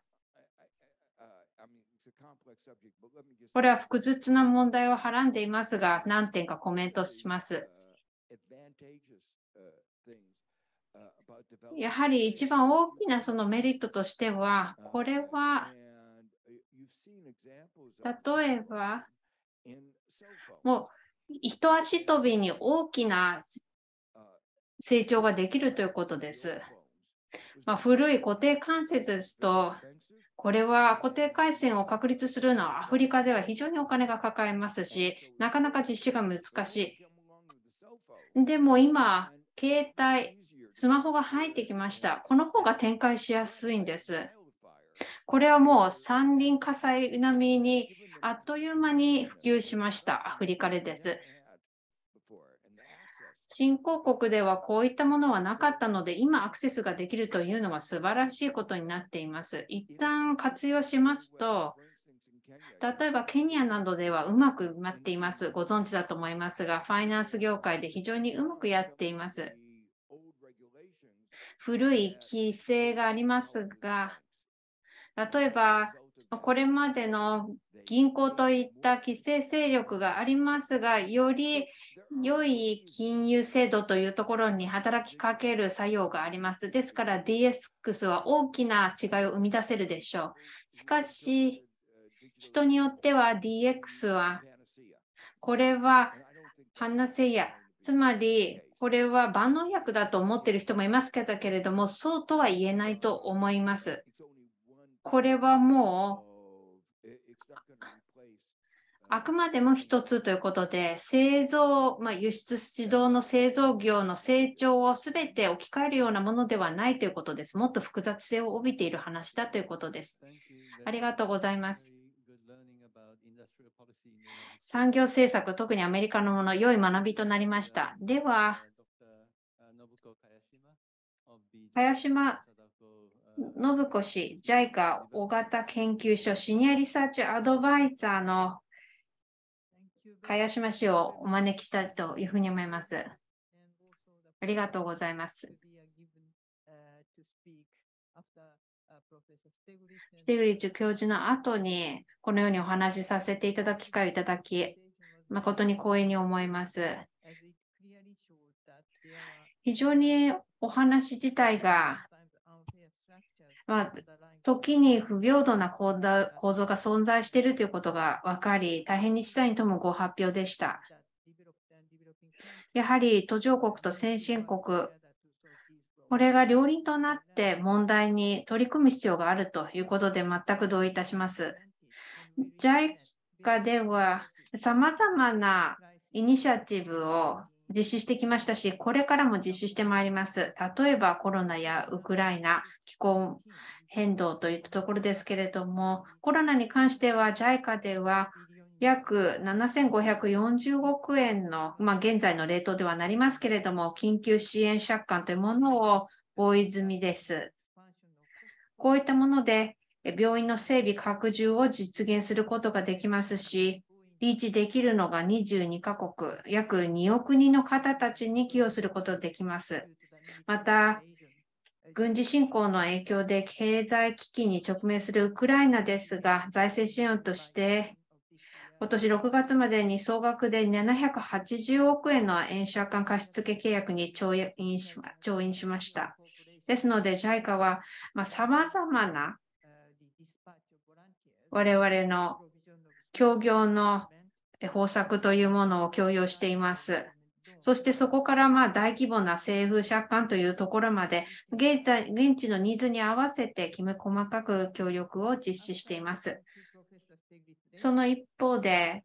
これは複雑な問題をはらんでいますが、何点かコメントします。やはり一番大きなそのメリットとしては、これは、例えば、もう一足飛びに大きな成長ができるということです。まあ、古い固定関節ですと、これは固定回線を確立するのはアフリカでは非常にお金がかかりますし、なかなか実施が難しい。でも今、携帯、スマホが入ってきました。この方が展開しやすいんです。これはもう山林火災並みにあっという間に普及しました。アフリカでです。新興国ではこういったものはなかったので、今アクセスができるというのが素晴らしいことになっています。一旦活用しますと、例えばケニアなどではうまくなっています。ご存知だと思いますが、ファイナンス業界で非常にうまくやっています。古い規制がありますが、例えば、これまでの銀行といった規制勢力がありますが、より良い金融制度というところに働きかける作用があります。ですから DX は大きな違いを生み出せるでしょう。しかし、人によっては DX は、これはパンナセイヤ、つまりこれは万能薬だと思っている人もいますけれども、そうとは言えないと思います。これはもう、あくまでも一つということで、製造、まあ、輸出指導の製造業の成長をすべて置き換えるようなものではないということです。もっと複雑性を帯びている話だということです。ありがとうございます。産業政策、特にアメリカのもの、良い学びとなりました。では、林島信子氏、JICA 大型研究所シニアリサーチアドバイザーの茅島氏をお招きしたいというふうに思います。ありがとうございます。ステグリッチ教授の後にこのようにお話しさせていただく機会をいただき、誠に光栄に思います。非常にお話自体が、まあ、時に不平等な構造が存在しているということが分かり、大変に資産にともご発表でした。やはり途上国と先進国、これが両輪となって問題に取り組む必要があるということで全く同意いたします。JICA ではさまざまなイニシアチブを実施してきましたし、これからも実施してまいります。例えばコロナやウクライナ、気候変動といったところですけれども、コロナに関しては JICA では約7540億円の、まあ、現在のレートではなりますけれども、緊急支援借款というものを合意済みです。こういったもので、病院の整備拡充を実現することができますし、リーチできるのが22カ国、約2億人の方たちに寄与することができます。また、軍事侵攻の影響で経済危機に直面するウクライナですが、財政支援として今年6月までに総額で780億円の円借款貸付契約に調印し調印しました。ですので JICA はさまざ、あ、まな我々の協業の方策というものを強要しています。そしてそこからまあ大規模な政府借款というところまで現地のニーズに合わせてきめ細かく協力を実施しています。その一方で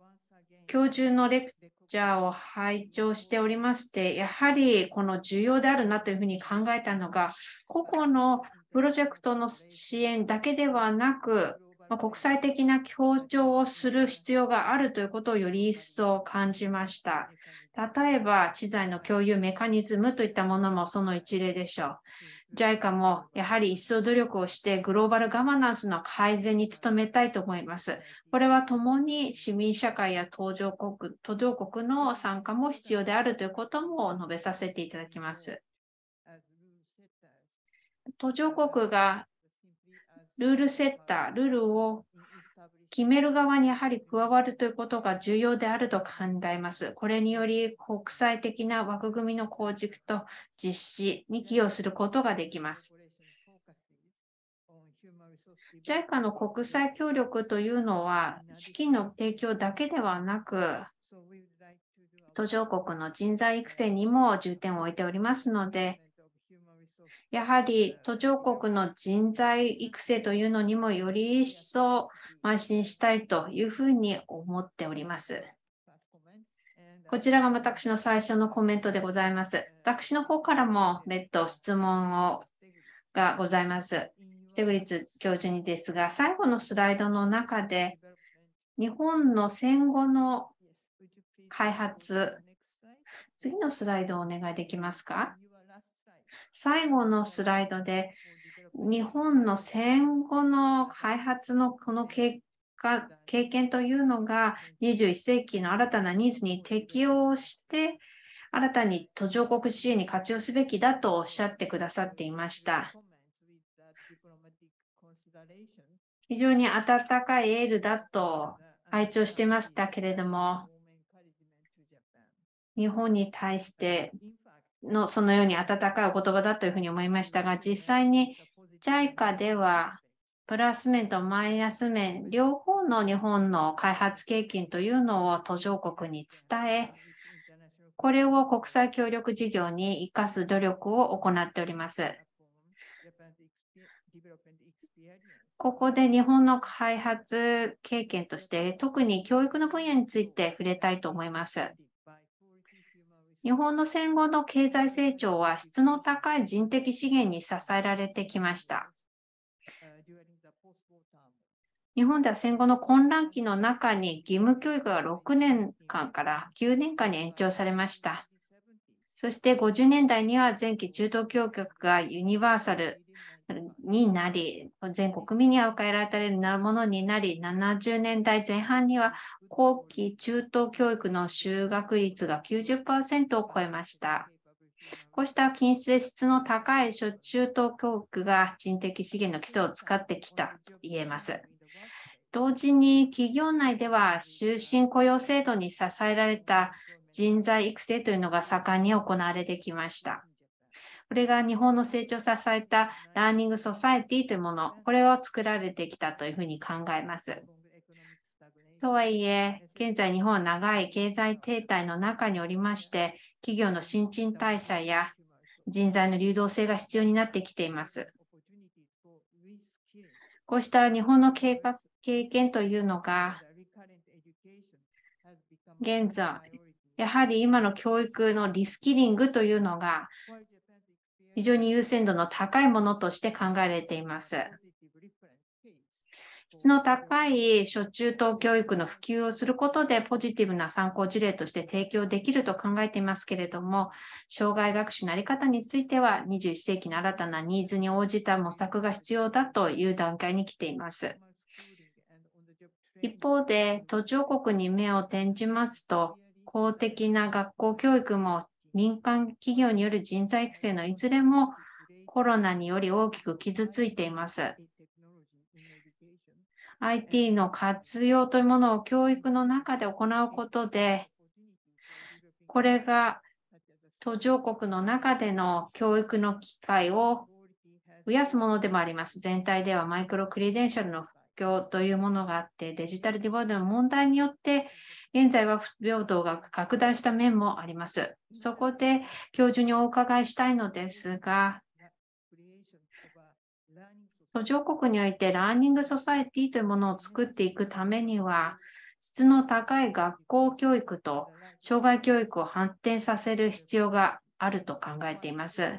教授のレクチャーを拝聴しておりまして、やはりこの重要であるなというふうに考えたのが、個々のプロジェクトの支援だけではなく、まあ、国際的な協調をする必要があるということをより一層感じました。例えば、知財の共有メカニズムといったものもその一例でしょう。JICA もやはり一層努力をしてグローバルガバナンスの改善に努めたいと思います。これは共に市民社会や途上国途上国の参加も必要であるということも述べさせていただきます。途上国がルールセッター、ルールを決める側にやはり加わるということが重要であると考えます。これにより国際的な枠組みの構築と実施に寄与することができます。JICA の国際協力というのは資金の提供だけではなく途上国の人材育成にも重点を置いておりますのでやはり途上国の人材育成というのにもより一層邁進したいというふうに思っております。こちらが私の最初のコメントでございます。私の方からも別途質問をがございます。ステグリツ教授にですが、最後のスライドの中で、日本の戦後の開発、次のスライドをお願いできますか最後のスライドで、日本の戦後の開発のこの経果経験というのが21世紀の新たなニーズに適応して新たに途上国支援に活用すべきだとおっしゃってくださっていました。非常に温かいエールだと拝聴してましたけれども、日本に対してのそのように温かいお言葉だというふうに思いましたが、実際に JICA ではプラス面とマイナス面、両方の日本の開発経験というのを途上国に伝え、これを国際協力事業に生かす努力を行っております。ここで日本の開発経験として、特に教育の分野について触れたいと思います。日本の戦後の経済成長は質の高い人的資源に支えられてきました。日本では戦後の混乱期の中に義務教育が6年間から9年間に延長されました。そして50年代には前期中等教育がユニバーサルになり、全国民には受けられたうるものになり、70年代前半には後期中等教育の就学率が90%を超えました。こうした均質の高い初中等教育が人的資源の基礎を使ってきたと言えます。同時に企業内では終身雇用制度に支えられた人材育成というのが盛んに行われてきました。これが日本の成長を支えたラーニングソサエティというもの、これを作られてきたというふうに考えます。とはいえ、現在日本は長い経済停滞の中におりまして、企業の新陳代謝や人材の流動性が必要になってきています。こうした日本の計画経験というのが、現在、やはり今の教育のリスキリングというのが非常に優先度の高いものとして考えられています。質の高い初中等教育の普及をすることでポジティブな参考事例として提供できると考えていますけれども、障害学習のあり方については21世紀の新たなニーズに応じた模索が必要だという段階に来ています。一方で、途上国に目を転じますと、公的な学校教育も民間企業による人材育成のいずれもコロナにより大きく傷ついています。IT の活用というものを教育の中で行うことで、これが途上国の中での教育の機会を増やすものでもあります。全体ではマイクロクリデンシャルの布教というものがあって、デジタルディボイドの問題によって現在は不平等が拡大した面もあります。そこで教授にお伺いしたいのですが、途上国においてラーニングソサエティというものを作っていくためには、質の高い学校教育と障害教育を発展させる必要があると考えています。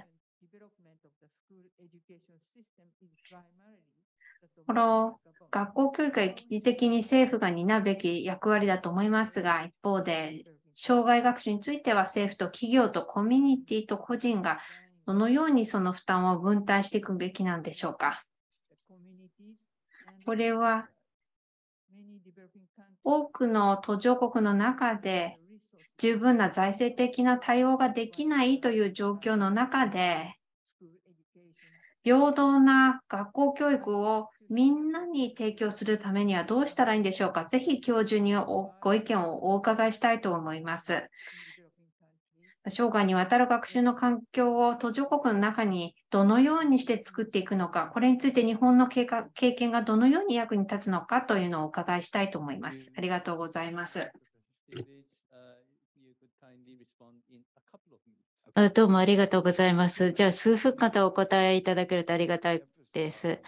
この学校教育は一時的に政府が担うべき役割だと思いますが、一方で、障害学習については政府と企業とコミュニティと個人がどのようにその負担を分担していくべきなんでしょうか。これは多くの途上国の中で十分な財政的な対応ができないという状況の中で平等な学校教育をみんなに提供するためにはどうしたらいいんでしょうか。ぜひ教授にご意見をお伺いしたいと思います。生涯にわたる学習の環境を途上国の中にどのようにして作っていくのか、これについて日本の経験がどのように役に立つのかというのをお伺いしたいと思います。ありがとうございます。どうもありがとうございます。じゃあ数分間お答えいただけるとありがたいです。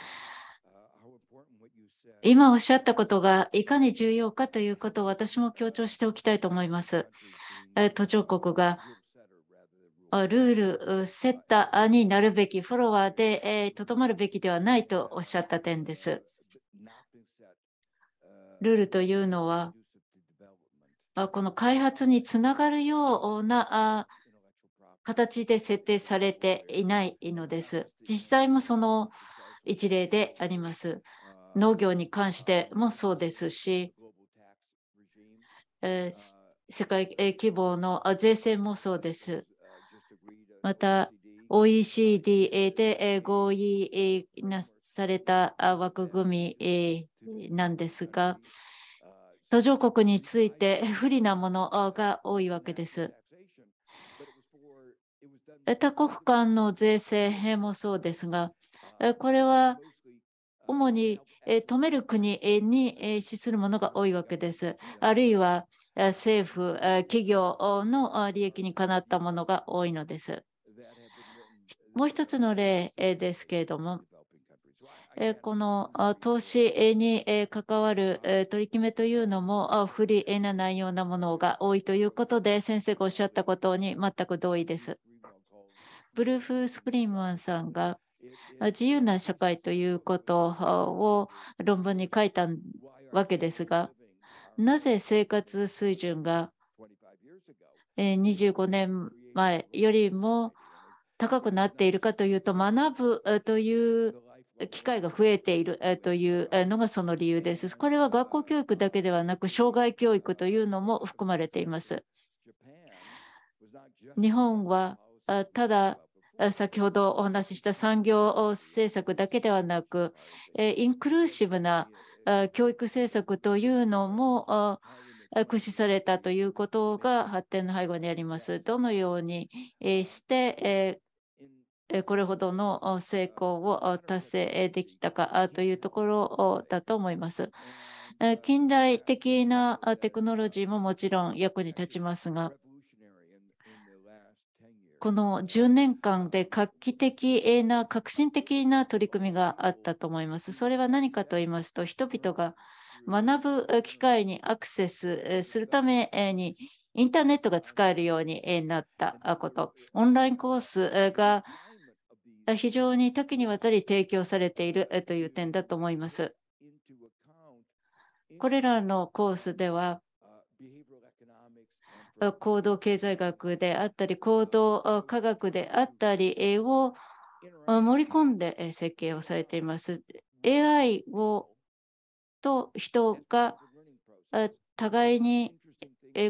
今おっしゃったことがいかに重要かということを私も強調しておきたいと思います。途上国がルール、セッターになるべき、フォロワーでとどまるべきではないとおっしゃった点です。ルールというのは、この開発につながるような形で設定されていないのです。実際もその一例であります。農業に関してもそうですし、え世界規模の税制もそうです。また OECD で合意された枠組みなんですが、途上国について不利なものが多いわけです。他国間の税制もそうですが、これは主に止める国に資するものが多いわけです。あるいは政府、企業の利益にかなったものが多いのです。もう一つの例ですけれども、この投資に関わる取り決めというのも不利な内容なものが多いということで、先生がおっしゃったことに全く同意です。ブルーフ・スクリーマンさんが自由な社会ということを論文に書いたわけですが、なぜ生活水準が25年前よりも高くなっているかというと、学ぶという機会が増えているというのがその理由です。これは学校教育だけではなく、障害教育というのも含まれています。日本はただ先ほどお話しした産業政策だけではなく、インクルーシブな教育政策というのも駆使されたということが発展の背後にあります。どのようにして、これほどの成功を達成できたかというところだと思います。近代的なテクノロジーももちろん役に立ちますが、この10年間で画期的な革新的な取り組みがあったと思います。それは何かと言いますと、人々が学ぶ機会にアクセスするためにインターネットが使えるようになったこと、オンラインコースが非常に多岐にわたり提供されているという点だと思います。これらのコースでは、行動経済学であったり行動科学であったりを盛り込んで設計をされています。AI をと人が互いに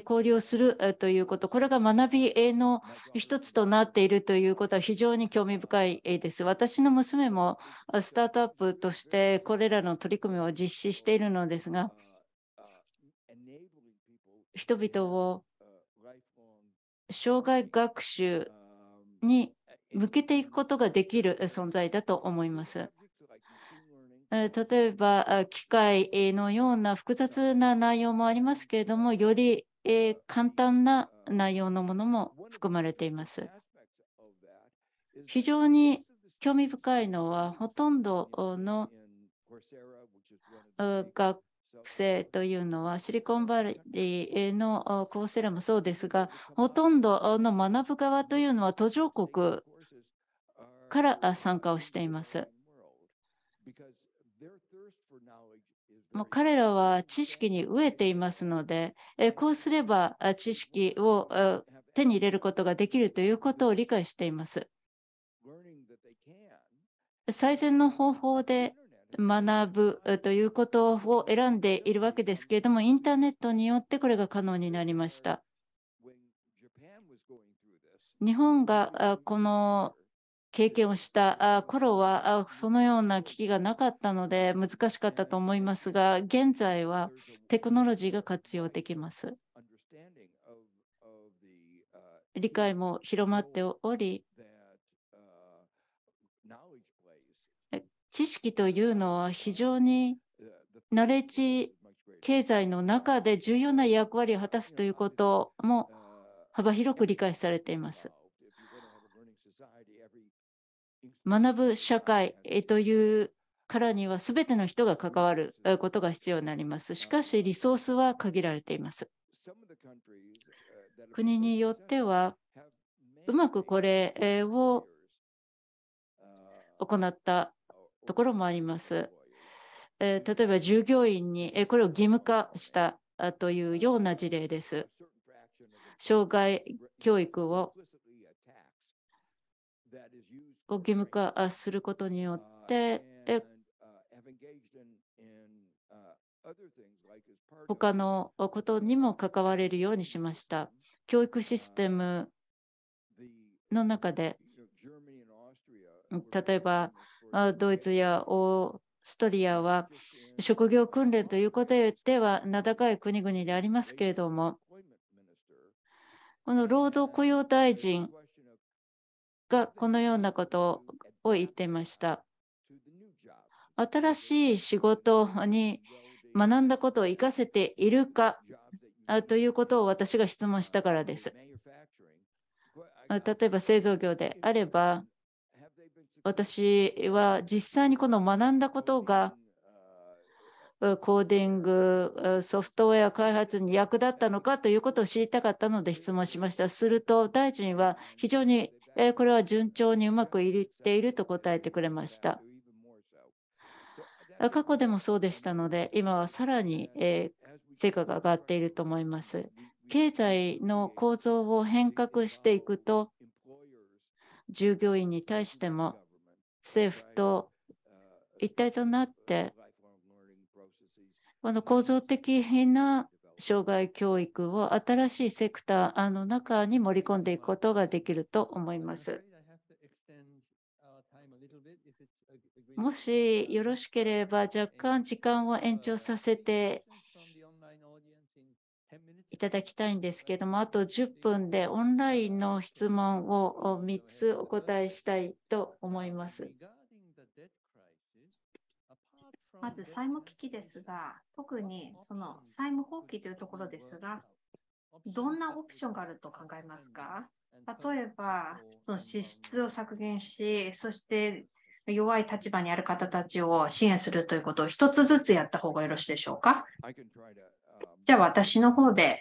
交流をするということ、これが学びの一つとなっているということは非常に興味深いです。私の娘もスタートアップとしてこれらの取り組みを実施しているのですが、人々を障害学習に向けていくことができる存在だと思います。例えば、機械のような複雑な内容もありますけれども、より簡単な内容のものも含まれています。非常に興味深いのは、ほとんどの学性というのはシリコンバレーのコーセラもそうですがほとんどの学ぶ側というのは途上国から参加をしています。もう彼らは知識に飢えていますので、こうすれば知識を手に入れることができるということを理解しています。最善の方法で学ぶということを選んでいるわけですけれども、インターネットによってこれが可能になりました。日本がこの経験をした頃はそのような危機がなかったので難しかったと思いますが現在はテクノロジーが活用できます。理解も広まっており知識というのは非常にナレッジ経済の中で重要な役割を果たすということも幅広く理解されています。学ぶ社会というからには全ての人が関わることが必要になります。しかしリソースは限られています。国によってはうまくこれを行ったところもあります。えー、例えば従業員に、えー、これを義務化したというような事例です。障害教育を義務化することによって、え他のことにも関われるようにしました。教育システムの中で、例えばドイツやオーストリアは職業訓練ということでは名高い国々でありますけれども、この労働雇用大臣がこのようなことを言っていました。新しい仕事に学んだことを活かせているかということを私が質問したからです。例えば製造業であれば、私は実際にこの学んだことがコーディングソフトウェア開発に役立ったのかということを知りたかったので質問しましたすると大臣は非常にこれは順調にうまくいっていると答えてくれました過去でもそうでしたので今はさらに成果が上がっていると思います経済の構造を変革していくと従業員に対しても政府と一体となって、この構造的な障害教育を新しいセクターの中に盛り込んでいくことができると思います。もしよろしければ若干時間を延長させてただきたいんですけども、あと10分でオンラインの質問を3つお答えしたいと思います。まず債務危機ですが、特にその債務放棄というところですが、どんなオプションがあると考えますか例えば、その支出を削減し、そして弱い立場にある方たちを支援するということを一つずつやった方がよろしいでしょうかじゃあ私の方で、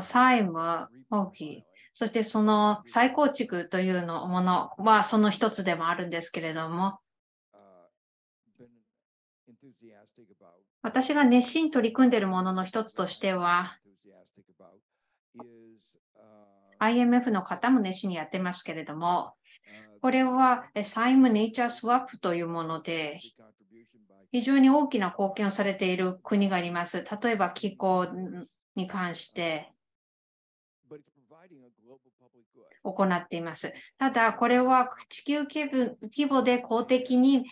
債務、放棄、そしてその再構築というのものはその一つでもあるんですけれども、私が熱心に取り組んでいるものの一つとしては、IMF の方も熱心にやってますけれども、これは債務ネイチャースワップというもので、非常に大きな貢献をされている国があります。例えば気候に関して行っています。ただ、これは地球規模で公的に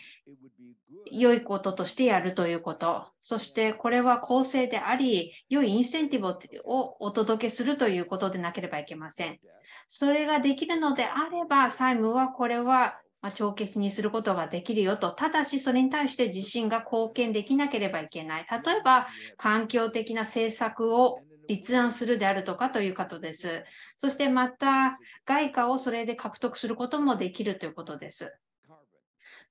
良いこととしてやるということ、そしてこれは公正であり、良いインセンティブをお届けするということでなければいけません。それができるのであれば、債務はこれはまあ、帳消しにすることができるよと、ただしそれに対して自身が貢献できなければいけない。例えば、環境的な政策を立案するであるとかということです。そしてまた、外貨をそれで獲得することもできるということです。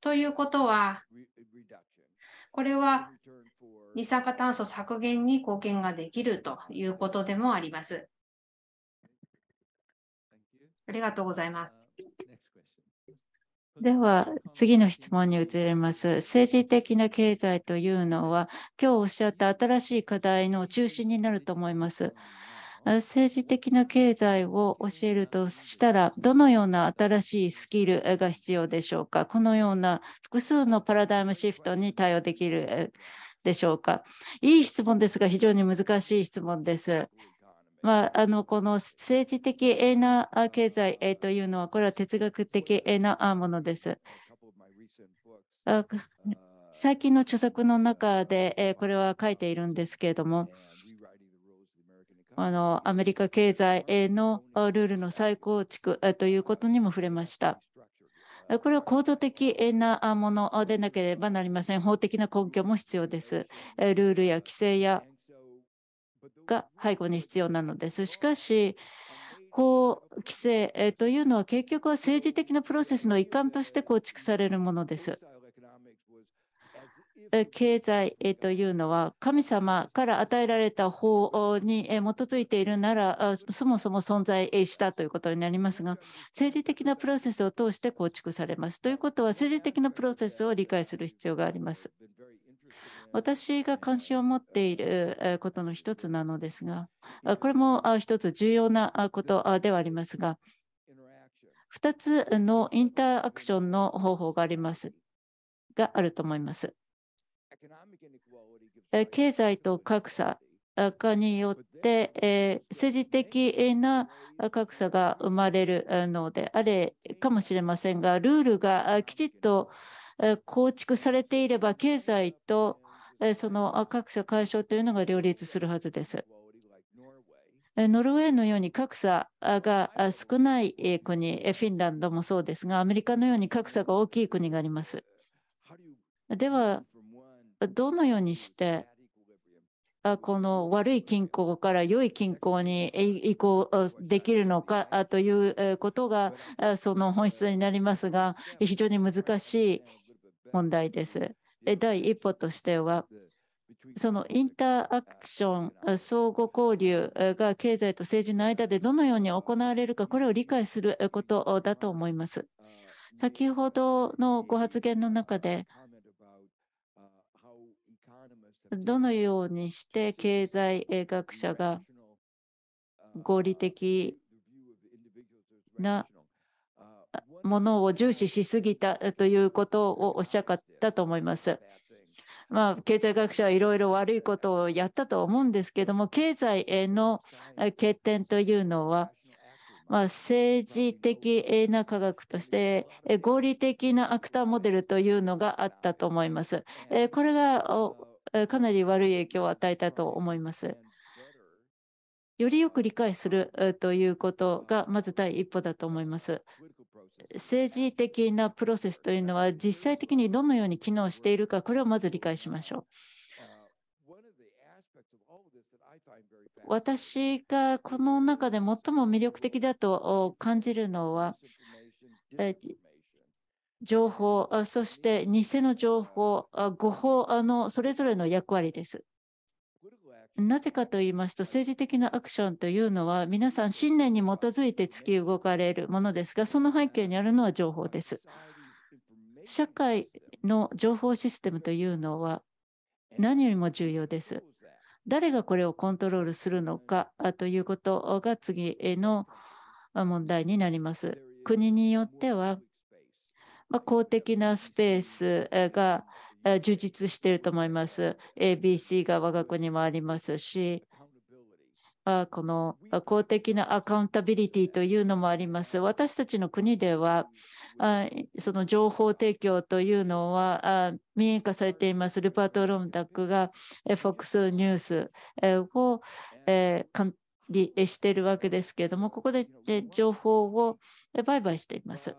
ということは、これは二酸化炭素削減に貢献ができるということでもあります。ありがとうございます。では次の質問に移ります。政治的な経済というのは、今日おっしゃった新しい課題の中心になると思います。政治的な経済を教えるとしたら、どのような新しいスキルが必要でしょうかこのような複数のパラダイムシフトに対応できるでしょうかいい質問ですが、非常に難しい質問です。まあ、あのこの政治的な経済というのは、これは哲学的なものです。最近の著作の中でこれは書いているんですけれども、あのアメリカ経済のルールの再構築ということにも触れました。これは構造的なものでなければなりません。法的な根拠も必要です。ルールや規制やが背後に必要なのです。しかし、法規制というのは結局は政治的なプロセスの一環として構築されるものです。経済というのは神様から与えられた法に基づいているならそもそも存在したということになりますが政治的なプロセスを通して構築されます。ということは政治的なプロセスを理解する必要があります。私が関心を持っていることの一つなのですが、これも一つ重要なことではありますが、2つのインタアクションの方法があります、があると思います。経済と格差化によって、政治的な格差が生まれるのであれかもしれませんが、ルールがきちっと構築されていれば、経済とその格差解消というのが両立するはずです。ノルウェーのように格差が少ない国、フィンランドもそうですが、アメリカのように格差が大きい国があります。では、どのようにしてこの悪い均衡から良い均衡に移行できるのかということがその本質になりますが非常に難しい問題です。第一歩としては、そのインターアクション、相互交流が経済と政治の間でどのように行われるか、これを理解することだと思います。先ほどのご発言の中で、どのようにして経済学者が合理的なものを重視しすぎたということをおっしゃったと思います。まあ、経済学者はいろいろ悪いことをやったと思うんですけども、経済への欠点というのは、まあ、政治的な科学として合理的なアクターモデルというのがあったと思います。これがかなり悪い影響を与えたと思います。よりよく理解するということがまず第一歩だと思います。政治的なプロセスというのは実際的にどのように機能しているか、これをまず理解しましょう。私がこの中で最も魅力的だと感じるのは、情報、そして偽の情報、誤報のそれぞれの役割です。なぜかと言いますと、政治的なアクションというのは、皆さん信念に基づいて突き動かれるものですが、その背景にあるのは情報です。社会の情報システムというのは、何よりも重要です。誰がこれをコントロールするのかということが次への問題になります。国によっては、公的なスペースが充実していると思います。ABC が我が国にもありますし、この公的なアカウンタビリティというのもあります。私たちの国では、その情報提供というのは民営化されています。ルパート・ロムダックが FOX ニュースを管理しているわけですけれども、ここで情報を売買しています。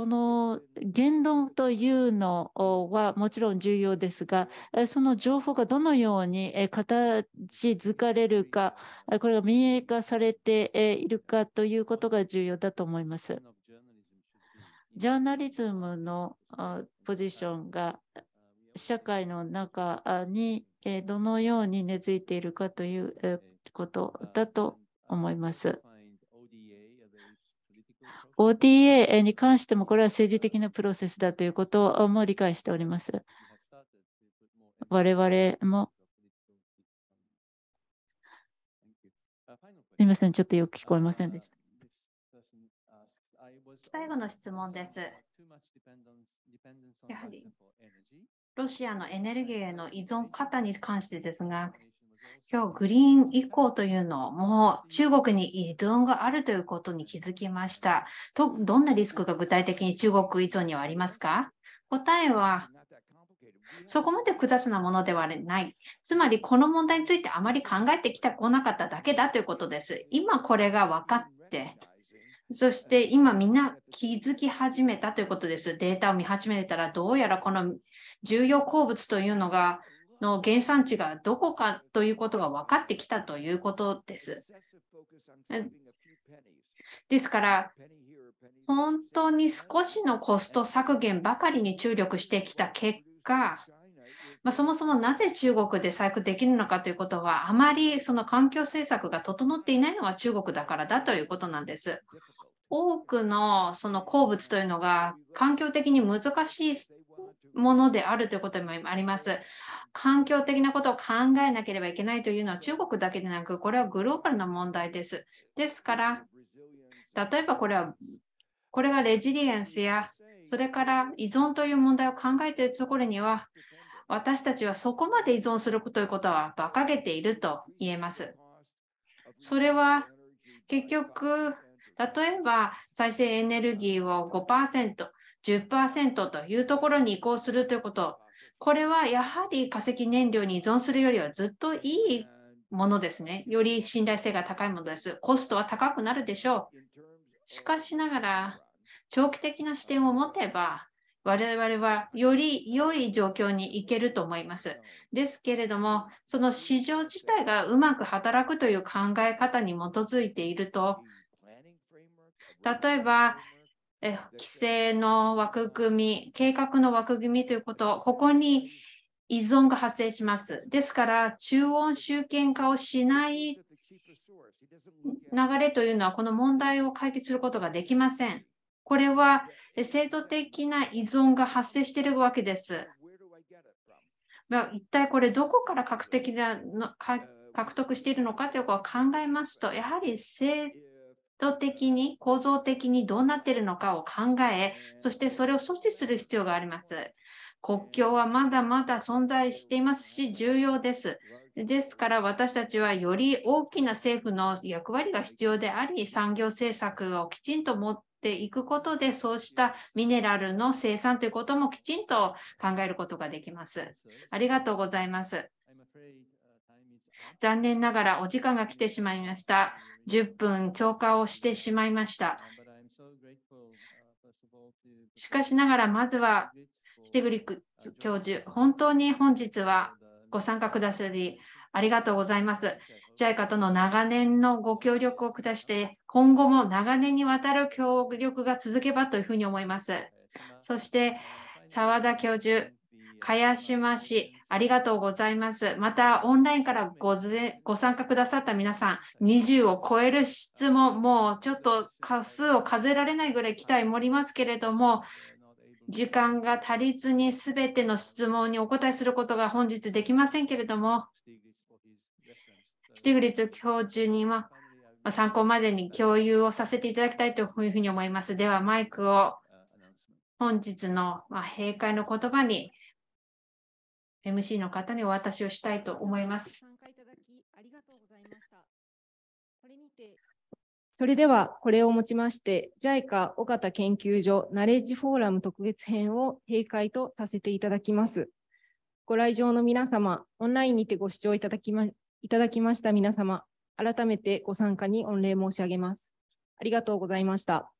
この言論というのはもちろん重要ですが、その情報がどのように形づかれるか、これが民営化されているかということが重要だと思います。ジャーナリズムのポジションが社会の中にどのように根付いているかということだと思います。ODA に関してもこれは政治的なプロセスだということも理解しております。我々もすみません、ちょっとよく聞こえませんでした。最後の質問です。やはりロシアのエネルギーへの依存方に関してですが、今日グリーン以降というのも中国に依存があるということに気づきました。とどんなリスクが具体的に中国依存にはありますか答えはそこまで複雑なものではない。つまりこの問題についてあまり考えてきたこなかっただけだということです。今これが分かってそして今みんな気づき始めたということです。データを見始めたらどうやらこの重要鉱物というのがの原産地がどこかということが分かってきたということです。ですから、本当に少しのコスト削減ばかりに注力してきた結果、まあ、そもそもなぜ中国で採掘できるのかということは、あまりその環境政策が整っていないのが中国だからだということなんです。多くのその鉱物というのが環境的に難しいものであるということもあります。環境的なことを考えなければいけないというのは中国だけでなく、これはグローバルな問題です。ですから、例えばこれは、これがレジリエンスや、それから依存という問題を考えているところには、私たちはそこまで依存するということは馬鹿げていると言えます。それは結局、例えば再生エネルギーを5%、10%というところに移行するということこれはやはり化石燃料に依存するよりはずっといいものですね。より信頼性が高いものです。コストは高くなるでしょう。しかしながら、長期的な視点を持てば、我々はより良い状況に行けると思います。ですけれども、その市場自体がうまく働くという考え方に基づいていると、例えば規制の枠組み、計画の枠組みということ、ここに依存が発生します。ですから、中央集権化をしない流れというのは、この問題を解決することができません。これは制度的な依存が発生しているわけです。一体これどこから獲得しているのかということを考えますと、やはり制動的に構造的にどうなっているのかを考えそしてそれを阻止する必要があります国境はまだまだ存在していますし重要ですですから私たちはより大きな政府の役割が必要であり産業政策をきちんと持っていくことでそうしたミネラルの生産ということもきちんと考えることができます。ありがとうございます。残念ながらお時間が来てしまいました。10分超過をしてしまいました。しかしながら、まずは、ステグリック教授、本当に本日はご参加くださり、ありがとうございます。JICA との長年のご協力を下して、今後も長年にわたる協力が続けばというふうに思います。そして、澤田教授、茅島氏、ありがとうございます。また、オンラインからごご参加くださった皆さん、20を超える質問、もうちょっと数を数えられないぐらい期待盛りますけれども、時間が足りずにすべての質問にお答えすることが本日できませんけれども、シティグリッツ教授には参考までに共有をさせていただきたいというふうに思います。では、マイクを本日の閉会の言葉に MC の方にお渡しをしたいと思います。参加いいたた。だきありがとうござましこれにて。それではこれをもちまして JICA 尾形研究所ナレッジフォーラム特別編を閉会とさせていただきます。ご来場の皆様、オンラインにてご視聴いただきまいただきました皆様、改めてご参加に御礼申し上げます。ありがとうございました。